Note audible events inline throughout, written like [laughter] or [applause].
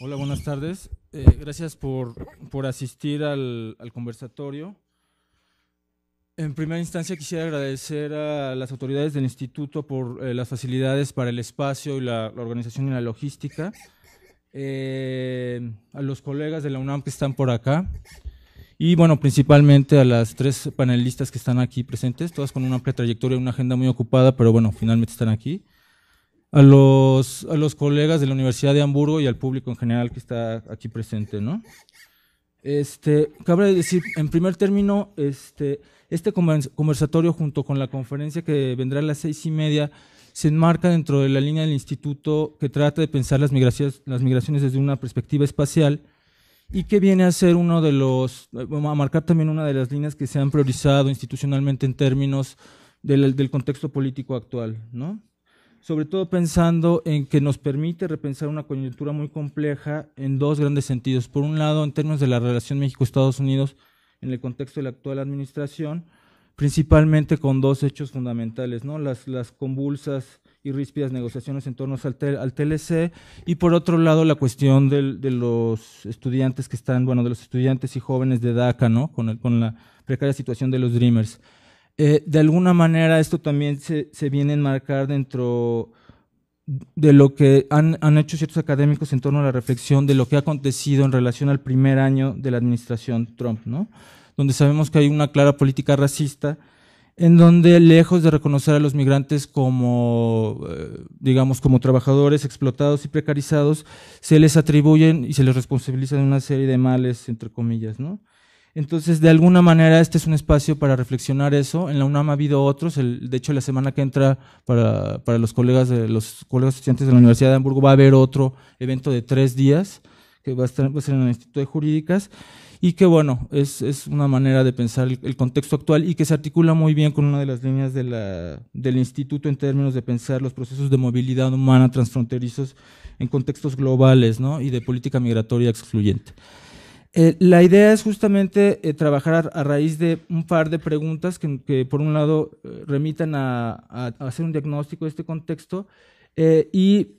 Hola, buenas tardes. Eh, gracias por, asistir al, conversatorio. En primera instancia quisiera agradecer a las autoridades del instituto por eh, las facilidades para el espacio y la, organización y la logística, eh, a los colegas de la UNAM que están por acá y bueno, principalmente a las tres panelistas que están aquí presentes, todas con una amplia trayectoria, y una agenda muy ocupada, pero bueno, finalmente están aquí a los, a los colegas de la Universidad de Hamburgo y al público en general que está aquí presente, ¿no? Este, cabe decir, en primer término, este, este conversatorio junto con la conferencia que vendrá a las seis y media se enmarca dentro de la línea del instituto que trata de pensar las migraciones, las migraciones desde una perspectiva espacial y que viene a ser uno de los, a marcar también una de las líneas que se han priorizado institucionalmente en términos del, del contexto político actual, ¿no? sobre todo pensando en que nos permite repensar una coyuntura muy compleja en dos grandes sentidos. Por un lado, en términos de la relación México-Estados Unidos en el contexto de la actual administración, principalmente con dos hechos fundamentales, ¿no? las, convulsas y ríspidas negociaciones en torno al, TLC y por otro lado la cuestión de los estudiantes que están, bueno, de los estudiantes y jóvenes de DACA, ¿no? con, el, con la precaria situación de los Dreamers. Eh, de alguna manera esto también se, viene a enmarcar dentro de lo que han, hecho ciertos académicos en torno a la reflexión de lo que ha acontecido en relación al primer año de la administración Trump, ¿no? donde sabemos que hay una clara política racista, en donde lejos de reconocer a los migrantes como, eh, digamos, como trabajadores explotados y precarizados, se les atribuyen y se les responsabilizan de una serie de males, entre comillas. ¿no? Entonces, de alguna manera, este es un espacio para reflexionar eso. En la UNAM ha habido otros. El, de hecho, la semana que entra, para, los colegas de los colegas estudiantes de la Universidad de Hamburgo, va a haber otro evento de tres días que va a, estar, en el Instituto de Jurídicas y que, bueno, es, una manera de pensar el, contexto actual y que se articula muy bien con una de las líneas del instituto en términos de pensar los procesos de movilidad humana transfronterizos en contextos globales y de política migratoria excluyente. Eh, la idea es justamente eh, trabajar a, raíz de un par de preguntas que, por un lado eh, remitan a, hacer un diagnóstico de este contexto y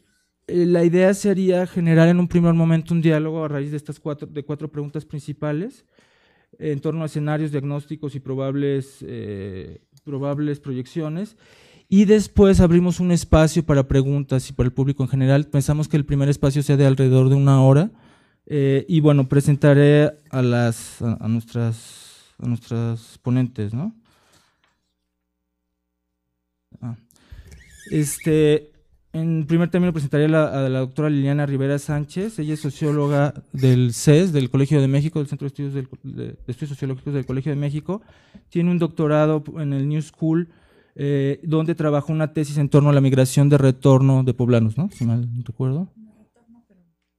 la idea sería generar en un primer momento un diálogo a raíz de estas cuatro, de cuatro preguntas principales en torno a escenarios, diagnósticos y probables, probables proyecciones. Y después abrimos un espacio para preguntas y para el público en general. Pensamos que el primer espacio sea de alrededor de una hora eh, y bueno, presentaré a, las, a, nuestras, nuestras ponentes, ¿no? Ah. Este, en primer término presentaré a la doctora Liliana Rivera Sánchez. Ella es socióloga del CES, del Colegio de México, del Centro de Estudios, de Estudios Sociológicos del Colegio de México. Tiene un doctorado en el New School, eh, donde trabajó una tesis en torno a la migración de retorno de poblanos, ¿no? Si mal recuerdo.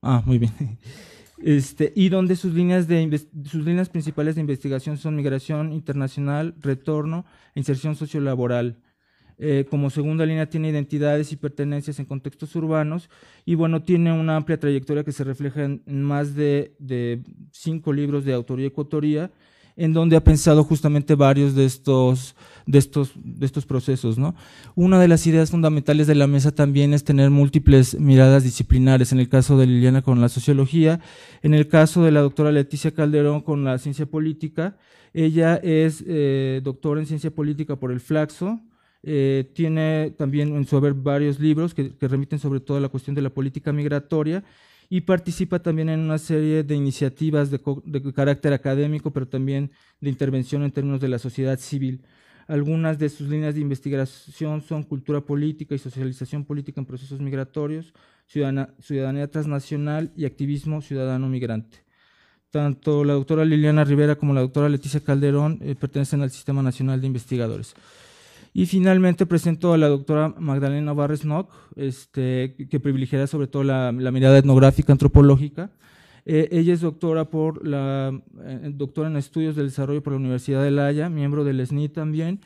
Ah, muy bien. [laughs] Este, y donde sus líneas, de sus líneas principales de investigación son migración internacional, retorno e inserción sociolaboral. Eh, como segunda línea tiene identidades y pertenencias en contextos urbanos y bueno, tiene una amplia trayectoria que se refleja en más de, de cinco libros de autoría y en donde ha pensado justamente varios de estos, de estos, de estos procesos. ¿no? Una de las ideas fundamentales de la mesa también es tener múltiples miradas disciplinares, en el caso de Liliana con la sociología, en el caso de la doctora Leticia Calderón con la ciencia política. Ella es eh, doctora en ciencia política por el Flaxo, eh, tiene también en su haber varios libros que, que remiten sobre todo a la cuestión de la política migratoria y participa también en una serie de iniciativas de, carácter académico, pero también de intervención en términos de la sociedad civil. Algunas de sus líneas de investigación son cultura política y socialización política en procesos migratorios, ciudadanía transnacional y activismo ciudadano migrante. Tanto la doctora Liliana Rivera como la doctora Leticia Calderón eh, pertenecen al Sistema Nacional de Investigadores. Y finalmente presento a la doctora Magdalena Barres Nock, este, que privilegiará sobre todo la, mirada etnográfica antropológica. Eh, ella es doctora, por la, eh, doctora en estudios del desarrollo por la Universidad de La Haya, miembro del SNI también,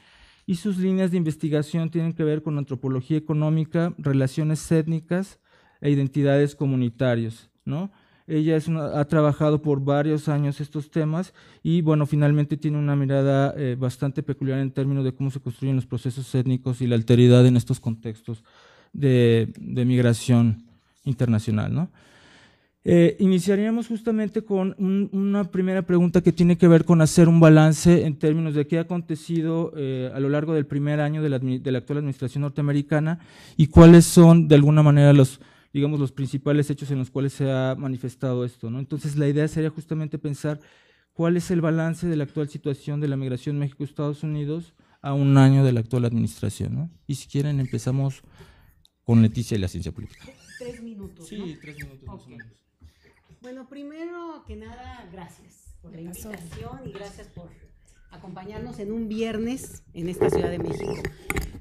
y sus líneas de investigación tienen que ver con antropología económica, relaciones étnicas e identidades comunitarias. ¿no? Ella ha trabajado por varios años estos temas y bueno, finalmente tiene una mirada eh, bastante peculiar en términos de cómo se construyen los procesos étnicos y la alteridad en estos contextos de, migración internacional. Eh, iniciaríamos justamente con una primera pregunta que tiene que ver con hacer un balance en términos de qué ha acontecido eh, a lo largo del primer año de la, de la actual administración norteamericana y cuáles son de alguna manera los digamos, los principales hechos en los cuales se ha manifestado esto. ¿no? Entonces, la idea sería justamente pensar cuál es el balance de la actual situación de la migración México-Estados Unidos a un año de la actual administración. ¿no? Y si quieren, empezamos con Leticia y la ciencia política. Tres minutos. Sí, tres minutos más o menos. Bueno, primero que nada, gracias por la invitación y gracias por acompañarnos en un viernes en esta Ciudad de México.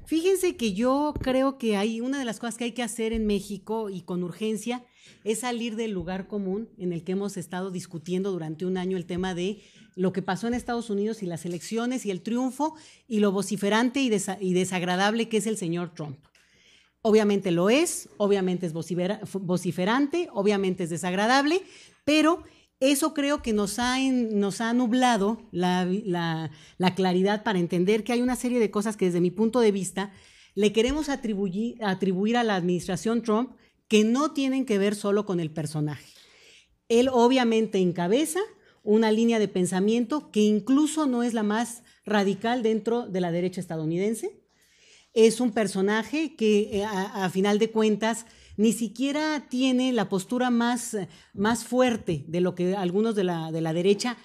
Fíjense que yo creo que hay una de las cosas que hay que hacer en México y con urgencia es salir del lugar común en el que hemos estado discutiendo durante un año el tema de lo que pasó en Estados Unidos y las elecciones y el triunfo y lo vociferante y, desagradable que es el señor Trump. Obviamente lo es, obviamente es vociferante, obviamente es desagradable, pero eso creo que nos ha, nos ha nublado la, claridad para entender que hay una serie de cosas que desde mi punto de vista le queremos atribuir, a la administración Trump que no tienen que ver solo con el personaje. Él obviamente encabeza una línea de pensamiento que incluso no es la más radical dentro de la derecha estadounidense. Es un personaje que eh, a final de cuentas ni siquiera tiene la postura más, eh, más fuerte de lo que algunos de la, de la derecha,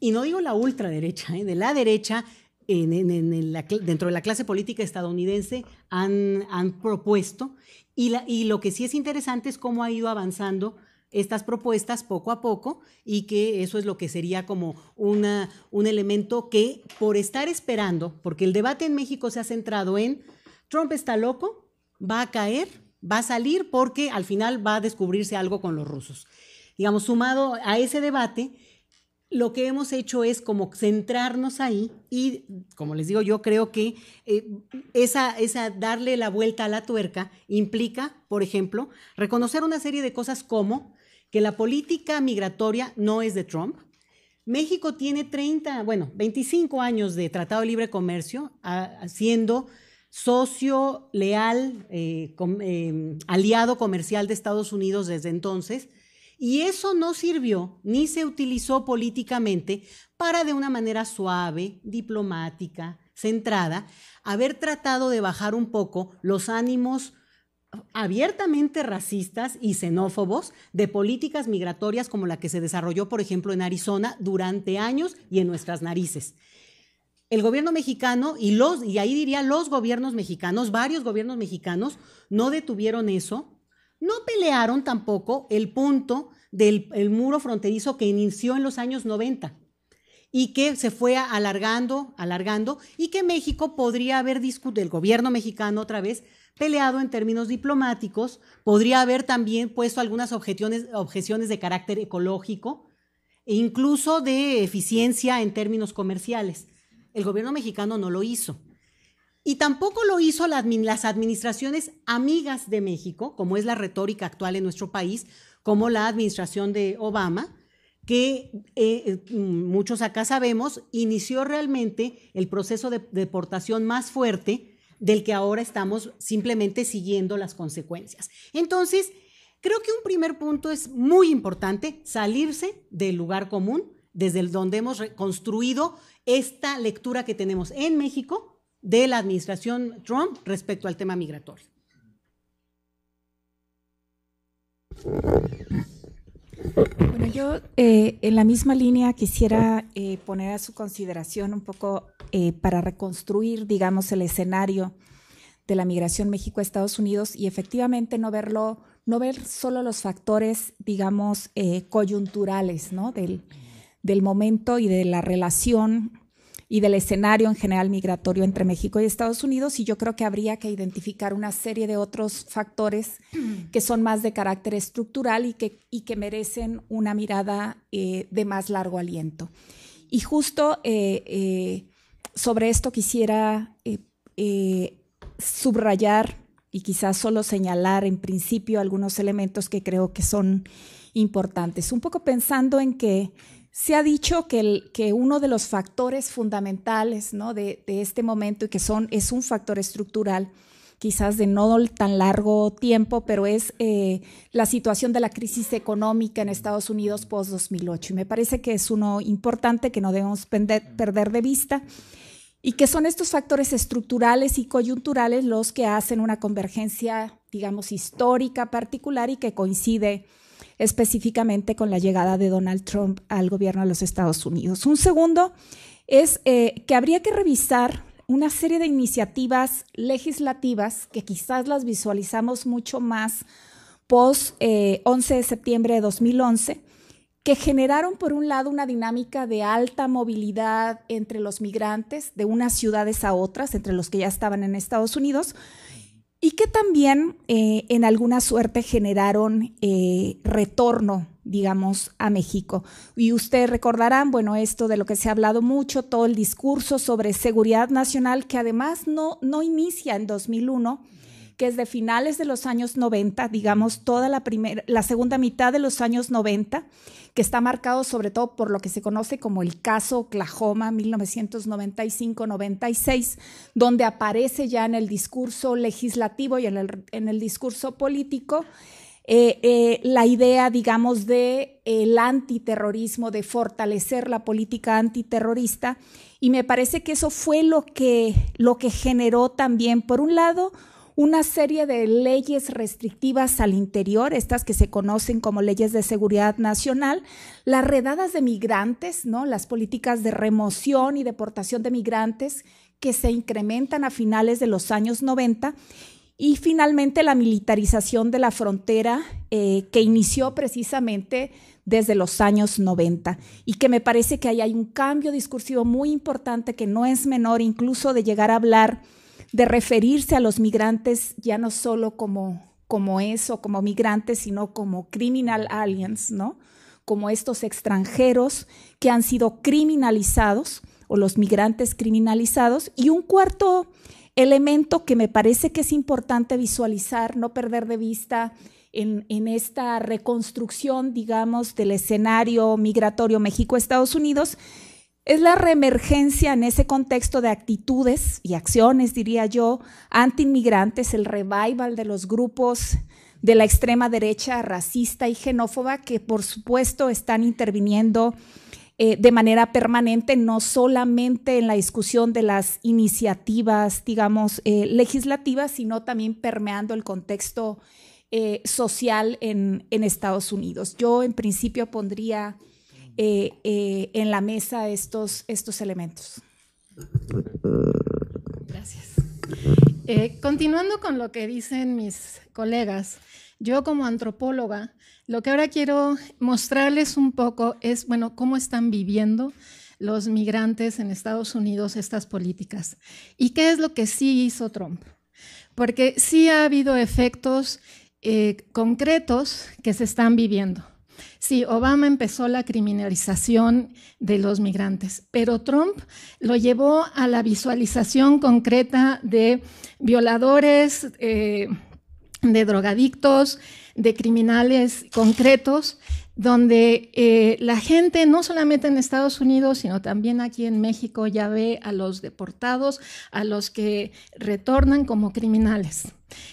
y no digo la ultraderecha, eh, de la derecha, dentro de la clase política estadounidense han, propuesto. Y, y lo que sí es interesante es cómo ha ido avanzando estas propuestas poco a poco y que eso es lo que sería como una, un elemento que por estar esperando, porque el debate en México se ha centrado en Trump está loco, va a caer, va a salir porque al final va a descubrirse algo con los rusos. Digamos, sumado a ese debate, lo que hemos hecho es como centrarnos ahí y, como les digo, yo creo que eh, esa, esa darle la vuelta a la tuerca implica, por ejemplo, reconocer una serie de cosas como que la política migratoria no es de Trump. México tiene 30, bueno, 25 años de Tratado de Libre Comercio haciendo ah, socio leal, eh, eh, aliado comercial de Estados Unidos desde entonces, y eso no sirvió ni se utilizó políticamente para de una manera suave, diplomática, centrada, haber tratado de bajar un poco los ánimos abiertamente racistas y xenófobos de políticas migratorias como la que se desarrolló, por ejemplo, en Arizona durante años y en nuestras narices el gobierno mexicano y los, y ahí diría los gobiernos mexicanos, varios gobiernos mexicanos, no detuvieron eso, no pelearon tampoco el punto del el muro fronterizo que inició en los años 90 y que se fue alargando, alargando, y que México podría haber discutido, el gobierno mexicano otra vez, peleado en términos diplomáticos, podría haber también puesto algunas objeciones, objeciones de carácter ecológico e incluso de eficiencia en términos comerciales. El gobierno mexicano no lo hizo. Y tampoco lo hizo las administraciones amigas de México, como es la retórica actual en nuestro país, como la administración de Obama, que eh, mm, muchos acá sabemos, inició realmente el proceso de deportación más fuerte del que ahora estamos simplemente siguiendo las consecuencias. Entonces, creo que un primer punto es muy importante, salirse del lugar común desde el donde hemos construido esta lectura que tenemos en México de la administración Trump respecto al tema migratorio. Bueno, yo eh, en la misma línea quisiera eh, poner a su consideración un poco eh, para reconstruir, digamos, el escenario de la migración México Estados Unidos y efectivamente no verlo, no ver solo los factores, digamos, coyunturales, ¿no? Del, del momento y de la relación y del escenario en general migratorio entre México y Estados Unidos y yo creo que habría que identificar una serie de otros factores [clears throat] que son más de carácter estructural y que, que merecen una mirada eh, de más largo aliento. Y justo eh, eh, sobre esto quisiera subrayar y quizás solo señalar en principio algunos elementos que creo que son importantes, un poco pensando en que se ha dicho que, uno de los factores fundamentales de, este momento y que son, es un factor estructural, quizás de no tan largo tiempo, pero es eh, la situación de la crisis económica en Estados Unidos post-2008. Y me parece que es uno importante que no debemos perder de vista y que son estos factores estructurales y coyunturales los que hacen una convergencia, digamos, histórica particular y que coincide específicamente con la llegada de Donald Trump al gobierno de los Estados Unidos. Un segundo es eh, que habría que revisar una serie de iniciativas legislativas que quizás las visualizamos mucho más post 11 eh, de septiembre de 2011, que generaron por un lado una dinámica de alta movilidad entre los migrantes de unas ciudades a otras, entre los que ya estaban en Estados Unidos, y que también eh, en alguna suerte generaron eh, retorno, digamos, a México. Y ustedes recordarán, bueno, esto de lo que se ha hablado mucho, todo el discurso sobre seguridad nacional, que además no, no inicia en 2001, que es de finales de los años 90, digamos toda la, primera, la segunda mitad de los años 90, que está marcado sobre todo por lo que se conoce como el caso Oklahoma 1995-96, donde aparece ya en el discurso legislativo y en el, discurso político eh, eh, la idea, digamos, de el antiterrorismo, de fortalecer la política antiterrorista, y me parece que eso fue lo que, lo que generó también, por un lado, una serie de leyes restrictivas al interior, estas que se conocen como leyes de seguridad nacional, las redadas de migrantes, ¿no? las políticas de remoción y deportación de migrantes que se incrementan a finales de los años 90 y finalmente la militarización de la frontera eh, que inició precisamente desde los años 90 y que me parece que ahí hay un cambio discursivo muy importante que no es menor, incluso de llegar a hablar de referirse a los migrantes ya no solo como, como eso, como migrantes, sino como criminal aliens, ¿no? Como estos extranjeros que han sido criminalizados o los migrantes criminalizados. Y un cuarto elemento que me parece que es importante visualizar, no perder de vista en, en, esta reconstrucción, digamos, del escenario migratorio México-Estados Unidos, es la reemergencia en ese contexto de actitudes y acciones, diría yo, anti-inmigrantes, el revival de los grupos de la extrema derecha racista y xenófoba que por supuesto están interviniendo eh, de manera permanente, no solamente en la discusión de las iniciativas, digamos, eh, legislativas, sino también permeando el contexto eh, social en Estados Unidos. Yo en principio pondría eh, eh, en la mesa estos, estos elementos. Gracias. Eh, continuando con lo que dicen mis colegas, yo como antropóloga, lo que ahora quiero mostrarles un poco es, bueno, cómo están viviendo los migrantes en Estados Unidos estas políticas y qué es lo que sí hizo Trump. Porque sí ha habido efectos concretos que se están viviendo. Sí, Obama empezó la criminalización de los migrantes, pero Trump lo llevó a la visualización concreta de violadores, eh, de drogadictos, de criminales concretos, donde eh, la gente, no solamente en Estados Unidos, sino también aquí en México, ya ve a los deportados, a los que retornan como criminales.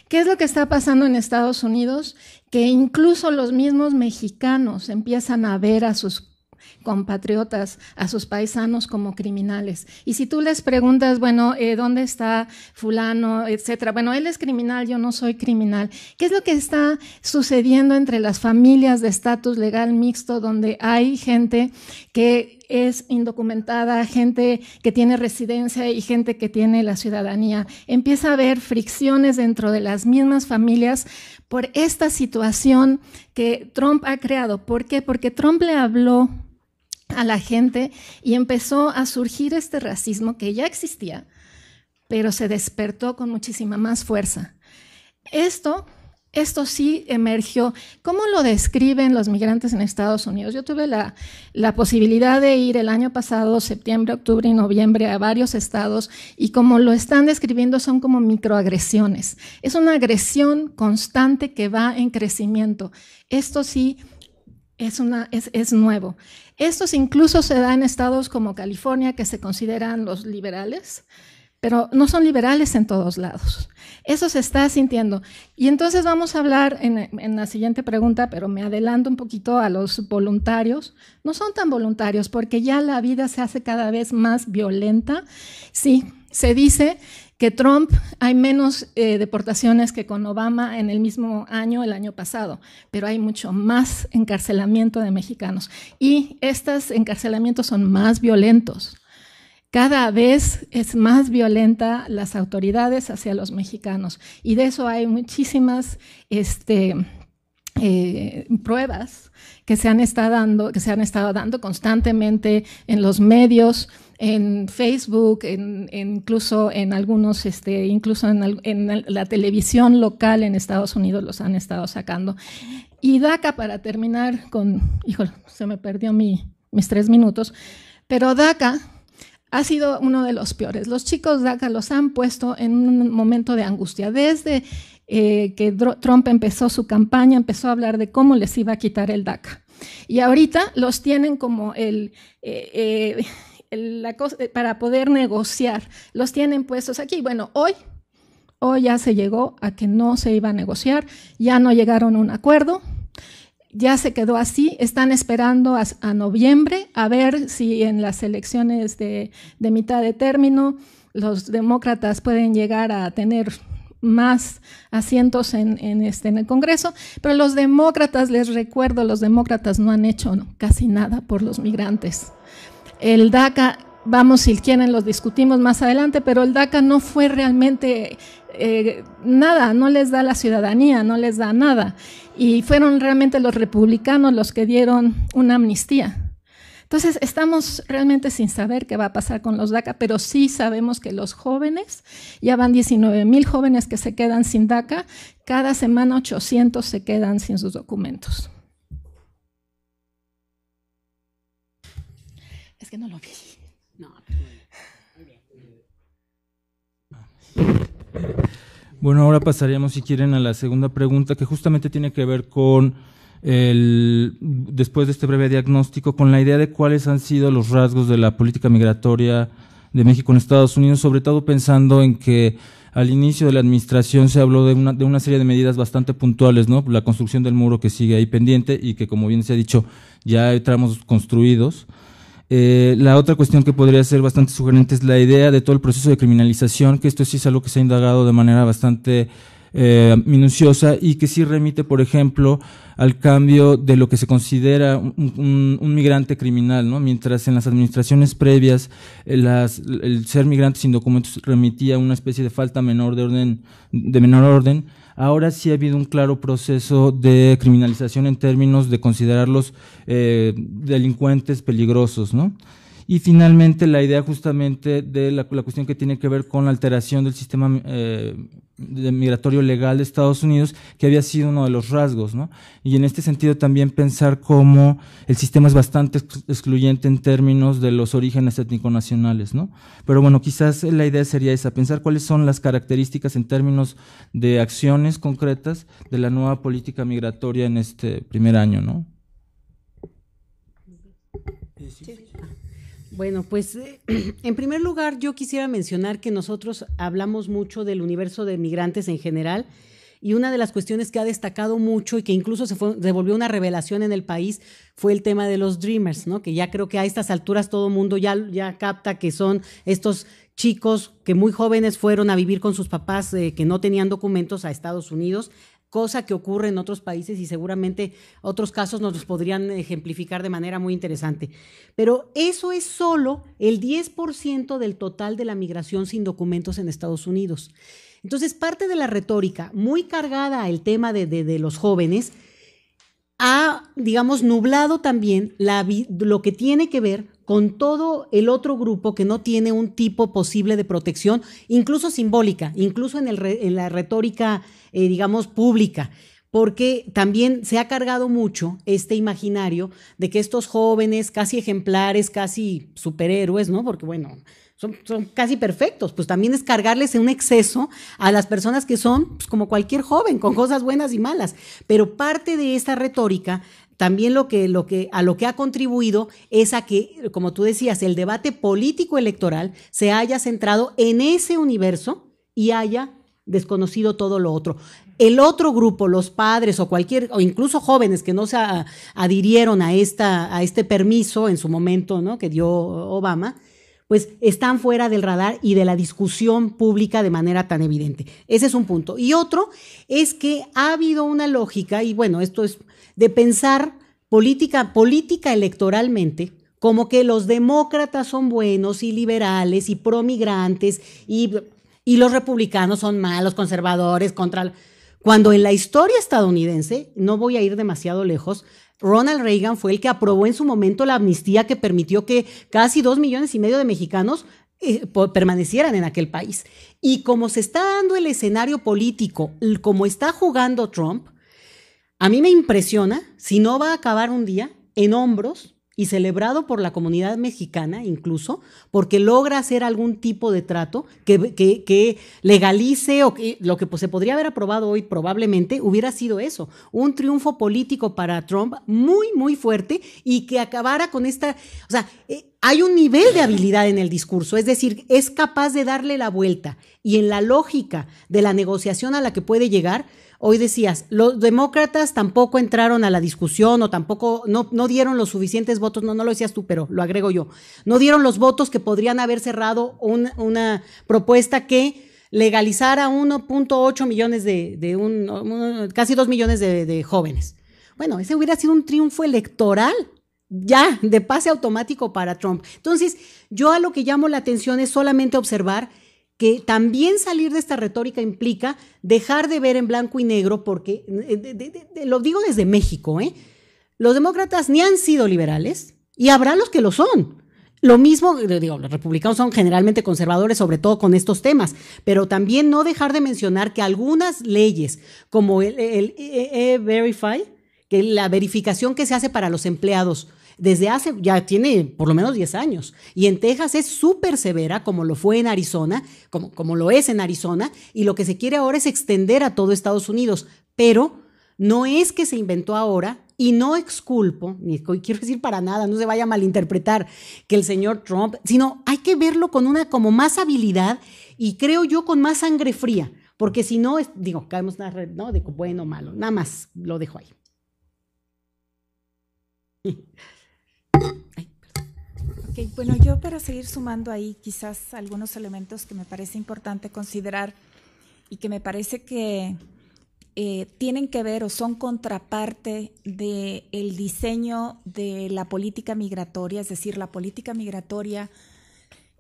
¿Qué es lo que está pasando en Estados Unidos? que incluso los mismos mexicanos empiezan a ver a sus compatriotas, a sus paisanos como criminales. Y si tú les preguntas, bueno, eh, ¿dónde está fulano, etcétera? Bueno, él es criminal, yo no soy criminal. ¿Qué es lo que está sucediendo entre las familias de estatus legal mixto donde hay gente que es indocumentada, gente que tiene residencia y gente que tiene la ciudadanía. Empieza a haber fricciones dentro de las mismas familias por esta situación que Trump ha creado. ¿Por qué? Porque Trump le habló a la gente y empezó a surgir este racismo que ya existía, pero se despertó con muchísima más fuerza. Esto esto sí emergió. ¿Cómo lo describen los migrantes en Estados Unidos? Yo tuve la, posibilidad de ir el año pasado, septiembre, octubre y noviembre, a varios estados y como lo están describiendo son como microagresiones. Es una agresión constante que va en crecimiento. Esto sí es, es nuevo. Esto incluso se da en estados como California, que se consideran los liberales pero no son liberales en todos lados. Eso se está sintiendo. Y entonces vamos a hablar en, la siguiente pregunta, pero me adelanto un poquito a los voluntarios. No son tan voluntarios porque ya la vida se hace cada vez más violenta. Sí, se dice que Trump hay menos eh, deportaciones que con Obama en el mismo año, el año pasado, pero hay mucho más encarcelamiento de mexicanos. Y estos encarcelamientos son más violentos. Cada vez es más violenta las autoridades hacia los mexicanos y de eso hay muchísimas este, eh, pruebas que se, han estado dando, que se han estado dando constantemente en los medios, en Facebook, incluso en algunos, este, incluso en, la televisión local en Estados Unidos los han estado sacando. Y DACA, para terminar con, híjole, se me perdió mis tres minutos, pero DACA ha sido uno de los peores. Los chicos DACA los han puesto en un momento de angustia. Desde eh, que Trump empezó su campaña, empezó a hablar de cómo les iba a quitar el DACA. Y ahorita los tienen como el... Eh, eh, la para poder negociar. Los tienen puestos aquí. Bueno, hoy, hoy ya se llegó a que no se iba a negociar, ya no llegaron a un acuerdo ya se quedó así, están esperando a, noviembre a ver si en las elecciones de, mitad de término los demócratas pueden llegar a tener más asientos en, en, este, en el Congreso, pero los demócratas, les recuerdo, los demócratas no han hecho casi nada por los migrantes. El DACA vamos, si quieren, los discutimos más adelante, pero el DACA no fue realmente eh, nada, no les da la ciudadanía, no les da nada. Y fueron realmente los republicanos los que dieron una amnistía. Entonces, estamos realmente sin saber qué va a pasar con los DACA, pero sí sabemos que los jóvenes, ya van 19 mil jóvenes que se quedan sin DACA, cada semana 800 se quedan sin sus documentos. Es que no lo vi. Bueno, ahora pasaríamos, si quieren, a la segunda pregunta, que justamente tiene que ver con el, después de este breve diagnóstico, con la idea de cuáles han sido los rasgos de la política migratoria de México en Estados Unidos, sobre todo pensando en que al inicio de la administración se habló de una, de una serie de medidas bastante puntuales, ¿no? La construcción del muro que sigue ahí pendiente y que, como bien se ha dicho, ya hay construidos. Eh, la otra cuestión que podría ser bastante sugerente es la idea de todo el proceso de criminalización, que esto sí es algo que se ha indagado de manera bastante eh, minuciosa y que sí remite, por ejemplo, al cambio de lo que se considera un, migrante criminal, ¿no? Mientras en las administraciones previas eh, el ser migrante sin documentos remitía a una especie de falta menor de orden, de menor orden, Ahora sí ha habido un claro proceso de criminalización en términos de considerarlos eh, delincuentes peligrosos, ¿no? Y finalmente la idea justamente de la, cuestión que tiene que ver con la alteración del sistema eh, de migratorio legal de Estados Unidos, que había sido uno de los rasgos, ¿no? Y en este sentido también pensar cómo el sistema es bastante excluyente en términos de los orígenes étnico-nacionales, ¿no? Pero bueno, quizás la idea sería esa, pensar cuáles son las características en términos de acciones concretas de la nueva política migratoria en este primer año, ¿no? Bueno, pues eh, [clears throat] en primer lugar yo quisiera mencionar que nosotros hablamos mucho del universo de migrantes en general y una de las cuestiones que ha destacado mucho y que incluso se, devolvió una revelación en el país fue el tema de los Dreamers, ¿no? Que ya creo que a estas alturas todo el mundo ya, ya capta que son estos chicos que muy jóvenes fueron a vivir con sus papás eh, que no tenían documentos a Estados Unidos cosa que ocurre en otros países y seguramente otros casos nos los podrían ejemplificar de manera muy interesante. Pero eso es solo el 10% del total de la migración sin documentos en Estados Unidos. Entonces, parte de la retórica muy cargada al tema de, los jóvenes ha, digamos, nublado también lo que tiene que ver con todo el otro grupo que no tiene un tipo posible de protección, incluso simbólica, incluso en, la retórica, eh, digamos, pública porque también se ha cargado mucho este imaginario de que estos jóvenes, casi ejemplares, casi superhéroes, ¿no? Porque bueno, son, casi perfectos, pues también es cargarles en un exceso a las personas que son pues, como cualquier joven, con cosas buenas y malas. Pero parte de esta retórica también lo que, lo que, a lo que ha contribuido es a que, como tú decías, el debate político electoral se haya centrado en ese universo y haya desconocido todo lo otro. El otro grupo, los padres o cualquier, o incluso jóvenes que no se adhirieron a, esta, a este permiso en su momento ¿no? que dio Obama, pues están fuera del radar y de la discusión pública de manera tan evidente. Ese es un punto. Y otro es que ha habido una lógica, y bueno, esto es de pensar política, política electoralmente, como que los demócratas son buenos y liberales y promigrantes y, los republicanos son malos, conservadores, contra... Cuando en la historia estadounidense, no voy a ir demasiado lejos, Ronald Reagan fue el que aprobó en su momento la amnistía que permitió que casi dos millones y medio de mexicanos eh, permanecieran en aquel país. Y como se está dando el escenario político, como está jugando Trump, a mí me impresiona si no va a acabar un día en hombros y celebrado por la comunidad mexicana incluso, porque logra hacer algún tipo de trato que, legalice o que lo que pues, se podría haber aprobado hoy probablemente hubiera sido eso, un triunfo político para Trump muy, muy fuerte y que acabara con esta, o sea, eh, hay un nivel de habilidad en el discurso, es decir, es capaz de darle la vuelta y en la lógica de la negociación a la que puede llegar, Hoy decías, los demócratas tampoco entraron a la discusión o tampoco, no, no dieron los suficientes votos, no, no lo decías tú, pero lo agrego yo, no dieron los votos que podrían haber cerrado una propuesta que legalizara 1.8 millones de, casi 2 millones de, de jóvenes. Bueno, ese hubiera sido un triunfo electoral ya de pase automático para Trump. Entonces, yo a lo que llamo la atención es solamente observar que también salir de esta retórica implica dejar de ver en blanco y negro, porque eh, lo digo desde México, ¿eh? los demócratas ni han sido liberales y habrá los que lo son. Lo mismo, eh, digo, los republicanos son generalmente conservadores, sobre todo con estos temas, pero también no dejar de mencionar que algunas leyes, como el, e Verify, que la verificación que se hace para los empleados, desde hace, ya tiene por lo menos 10 años. Y en Texas es súper severa, como lo fue en Arizona, como, como lo es en Arizona, y lo que se quiere ahora es extender a todo Estados Unidos. Pero no es que se inventó ahora, y no exculpo, ni quiero decir para nada, no se vaya a malinterpretar que el señor Trump, sino hay que verlo con una como más habilidad y creo yo con más sangre fría, porque si no, digo, caemos en la red, ¿no? De bueno o malo, nada más lo dejo ahí. [laughs] bueno, yo para seguir sumando ahí quizás algunos elementos que me parece importante considerar y que me parece que eh, tienen que ver o son contraparte del diseño de la política migratoria, es decir, la política migratoria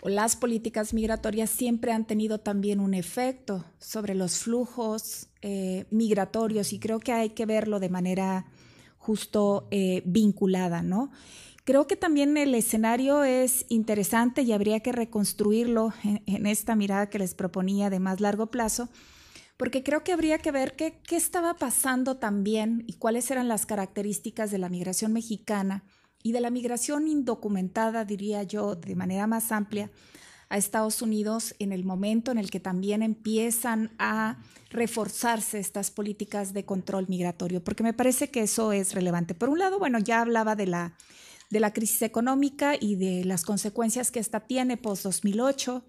o las políticas migratorias siempre han tenido también un efecto sobre los flujos eh, migratorios y creo que hay que verlo de manera justo eh, vinculada, ¿no? Creo que también el escenario es interesante y habría que reconstruirlo en, esta mirada que les proponía de más largo plazo, porque creo que habría que ver qué, qué estaba pasando también y cuáles eran las características de la migración mexicana y de la migración indocumentada, diría yo, de manera más amplia a Estados Unidos en el momento en el que también empiezan a reforzarse estas políticas de control migratorio, porque me parece que eso es relevante. Por un lado, bueno, ya hablaba de la de la crisis económica y de las consecuencias que esta tiene post-2008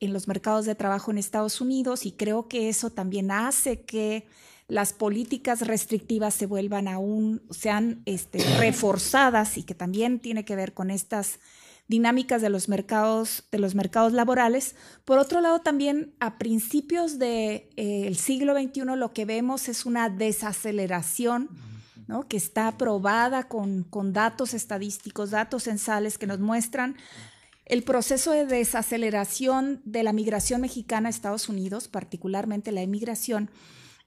en los mercados de trabajo en Estados Unidos y creo que eso también hace que las políticas restrictivas se vuelvan aún, sean este, [coughs] reforzadas y que también tiene que ver con estas dinámicas de los mercados, de los mercados laborales. Por otro lado, también a principios del de, eh, el siglo XXI lo que vemos es una desaceleración que está aprobada con, datos estadísticos, datos censales que nos muestran el proceso de desaceleración de la migración mexicana a Estados Unidos, particularmente la emigración,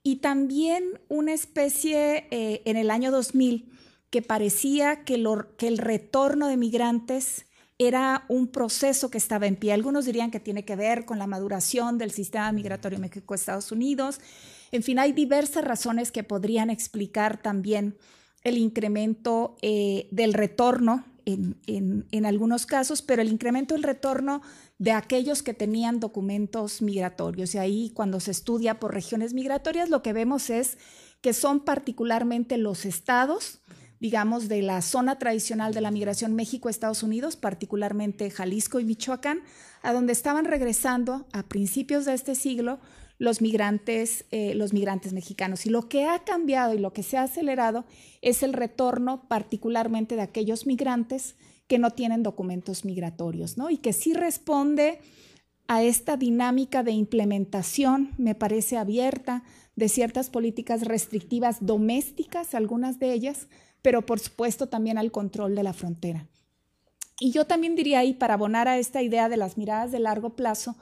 y también una especie eh, en el año 2000 que parecía que, que el retorno de migrantes era un proceso que estaba en pie. Algunos dirían que tiene que ver con la maduración del sistema migratorio México-Estados Unidos, en fin, hay diversas razones que podrían explicar también el incremento eh, del retorno en, en, algunos casos, pero el incremento del retorno de aquellos que tenían documentos migratorios. Y ahí cuando se estudia por regiones migratorias, lo que vemos es que son particularmente los estados, digamos, de la zona tradicional de la migración México-Estados Unidos, particularmente Jalisco y Michoacán, a donde estaban regresando a principios de este siglo los migrantes, eh, los migrantes mexicanos. Y lo que ha cambiado y lo que se ha acelerado es el retorno particularmente de aquellos migrantes que no tienen documentos migratorios, ¿no? Y que sí responde a esta dinámica de implementación, me parece abierta, de ciertas políticas restrictivas domésticas, algunas de ellas, pero por supuesto también al control de la frontera. Y yo también diría ahí, para abonar a esta idea de las miradas de largo plazo,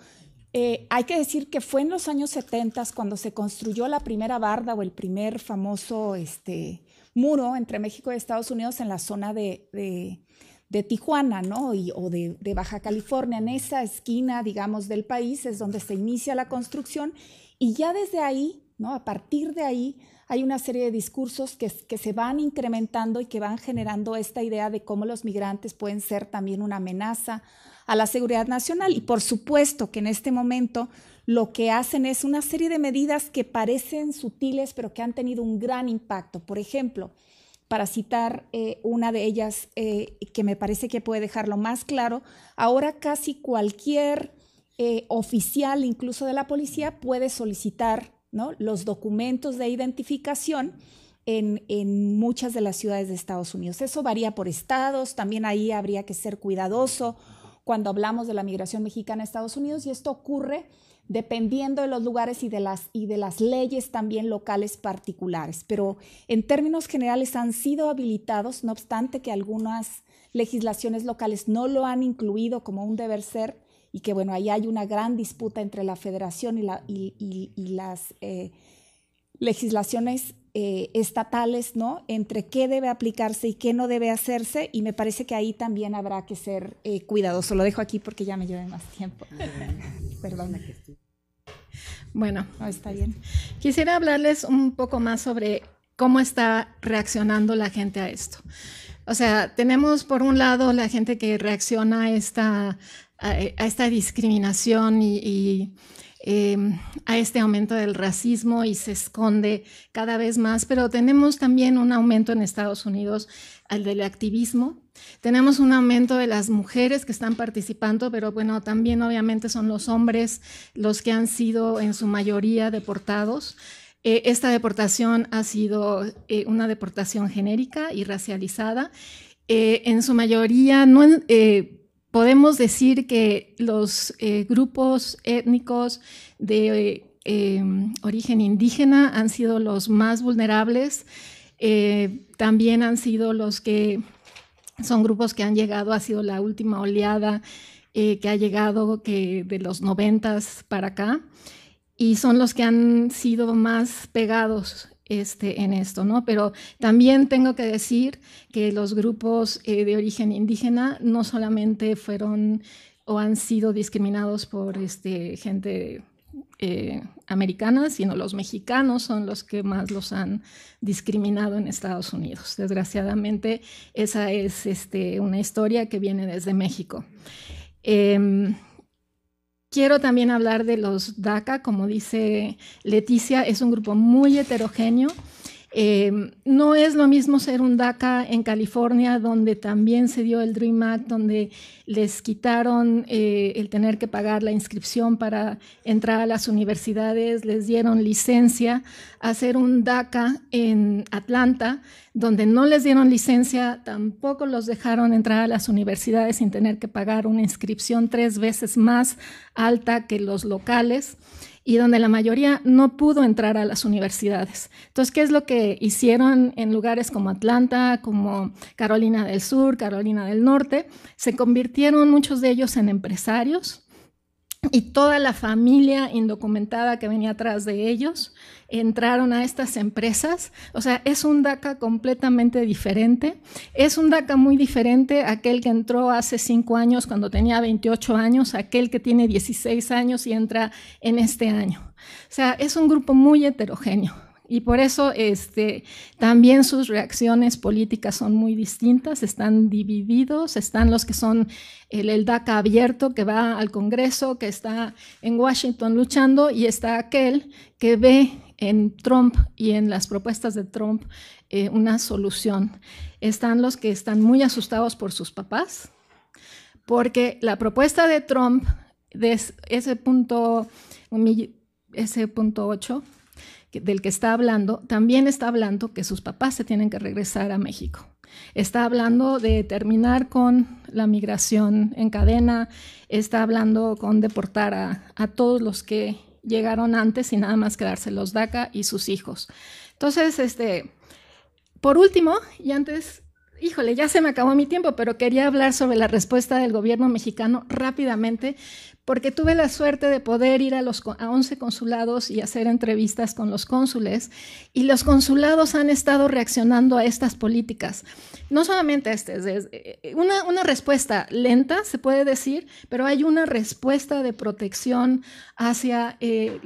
eh, hay que decir que fue en los años 70 cuando se construyó la primera barda o el primer famoso este, muro entre México y Estados Unidos en la zona de, Tijuana, ¿no? o de, Baja California. En esa esquina, digamos, del país es donde se inicia la construcción y ya desde ahí, ¿no? A partir de ahí hay una serie de discursos que se van incrementando y que van generando esta idea de cómo los migrantes pueden ser también una amenaza a la seguridad nacional. Y por supuesto que en este momento lo que hacen es una serie de medidas que parecen sutiles, pero que han tenido un gran impacto. Por ejemplo, para citar eh, una de ellas eh, que me parece que puede dejarlo más claro, ahora casi cualquier eh, oficial, incluso de la policía, puede solicitar los documentos de identificación en, en, muchas de las ciudades de Estados Unidos. Eso varía por estados, también ahí habría que ser cuidadoso cuando hablamos de la migración mexicana a Estados Unidos y esto ocurre dependiendo de los lugares y de las, y de las leyes también locales particulares. Pero en términos generales han sido habilitados, no obstante que algunas legislaciones locales no lo han incluido como un deber ser y que bueno, ahí hay una gran disputa entre la federación y, las eh, legislaciones eh, estatales, ¿no? Entre qué debe aplicarse y qué no debe hacerse, y me parece que ahí también habrá que ser eh, cuidadoso. Lo dejo aquí porque ya me llevé más tiempo. [laughs] Perdona que Bueno, está bien. Quisiera hablarles un poco más sobre cómo está reaccionando la gente a esto. O sea, tenemos por un lado la gente que reacciona a esta, esta discriminación y Em, a este aumento del racismo y se esconde cada vez más, pero tenemos también un aumento en Estados Unidos al del activismo. Tenemos un aumento de las mujeres que están participando, pero bueno, también obviamente son los hombres los que han sido en su mayoría deportados. Eh, esta deportación ha sido eh, una deportación genérica y racializada. Eh, en su mayoría, no en, podemos decir que los eh, grupos étnicos de eh, origen indígena han sido los más vulnerables, eh, también han sido los que son grupos que han llegado, ha sido la última oleada que ha llegado que de los noventas para acá, y son los que han sido más pegados este, en esto, ¿no? Pero también tengo que decir que los grupos eh, de origen indígena no solamente fueron o han sido discriminados por este, gente eh, americana, sino los mexicanos son los que más los han discriminado en Estados Unidos. Desgraciadamente, esa es este, una historia que viene desde México. Em, Quiero también hablar de los DACA, como dice Leticia, es un grupo muy heterogéneo eh, no es lo mismo ser un DACA en California, donde también se dio el Dream Act, donde les quitaron eh, el tener que pagar la inscripción para entrar a las universidades, les dieron licencia, a hacer un DACA en Atlanta, donde no les dieron licencia, tampoco los dejaron entrar a las universidades sin tener que pagar una inscripción tres veces más alta que los locales y donde la mayoría no pudo entrar a las universidades. Entonces, ¿qué es lo que hicieron en lugares como Atlanta, como Carolina del Sur, Carolina del Norte? Se convirtieron muchos de ellos en empresarios y toda la familia indocumentada que venía atrás de ellos entraron a estas empresas. O sea, es un DACA completamente diferente. Es un DACA muy diferente a aquel que entró hace cinco años cuando tenía 28 años, aquel que tiene 16 años y entra en este año. O sea, es un grupo muy heterogéneo. Y por eso este, también sus reacciones políticas son muy distintas, están divididos, están los que son el, DACA abierto que va al Congreso, que está en Washington luchando, y está aquel que ve en Trump y en las propuestas de Trump eh, una solución. Están los que están muy asustados por sus papás, porque la propuesta de Trump, de ese punto, ese punto 8, del que está hablando, también está hablando que sus papás se tienen que regresar a México. Está hablando de terminar con la migración en cadena, está hablando con deportar a, todos los que llegaron antes y nada más quedarse los DACA y sus hijos. Entonces, este, por último, y antes Híjole, ya se me acabó mi tiempo, pero quería hablar sobre la respuesta del gobierno mexicano rápidamente, porque tuve la suerte de poder ir a los a 11 consulados y hacer entrevistas con los cónsules y los consulados han estado reaccionando a estas políticas. No solamente este, es eh, una, una respuesta lenta, se puede decir, pero hay una respuesta de protección hacia, eh,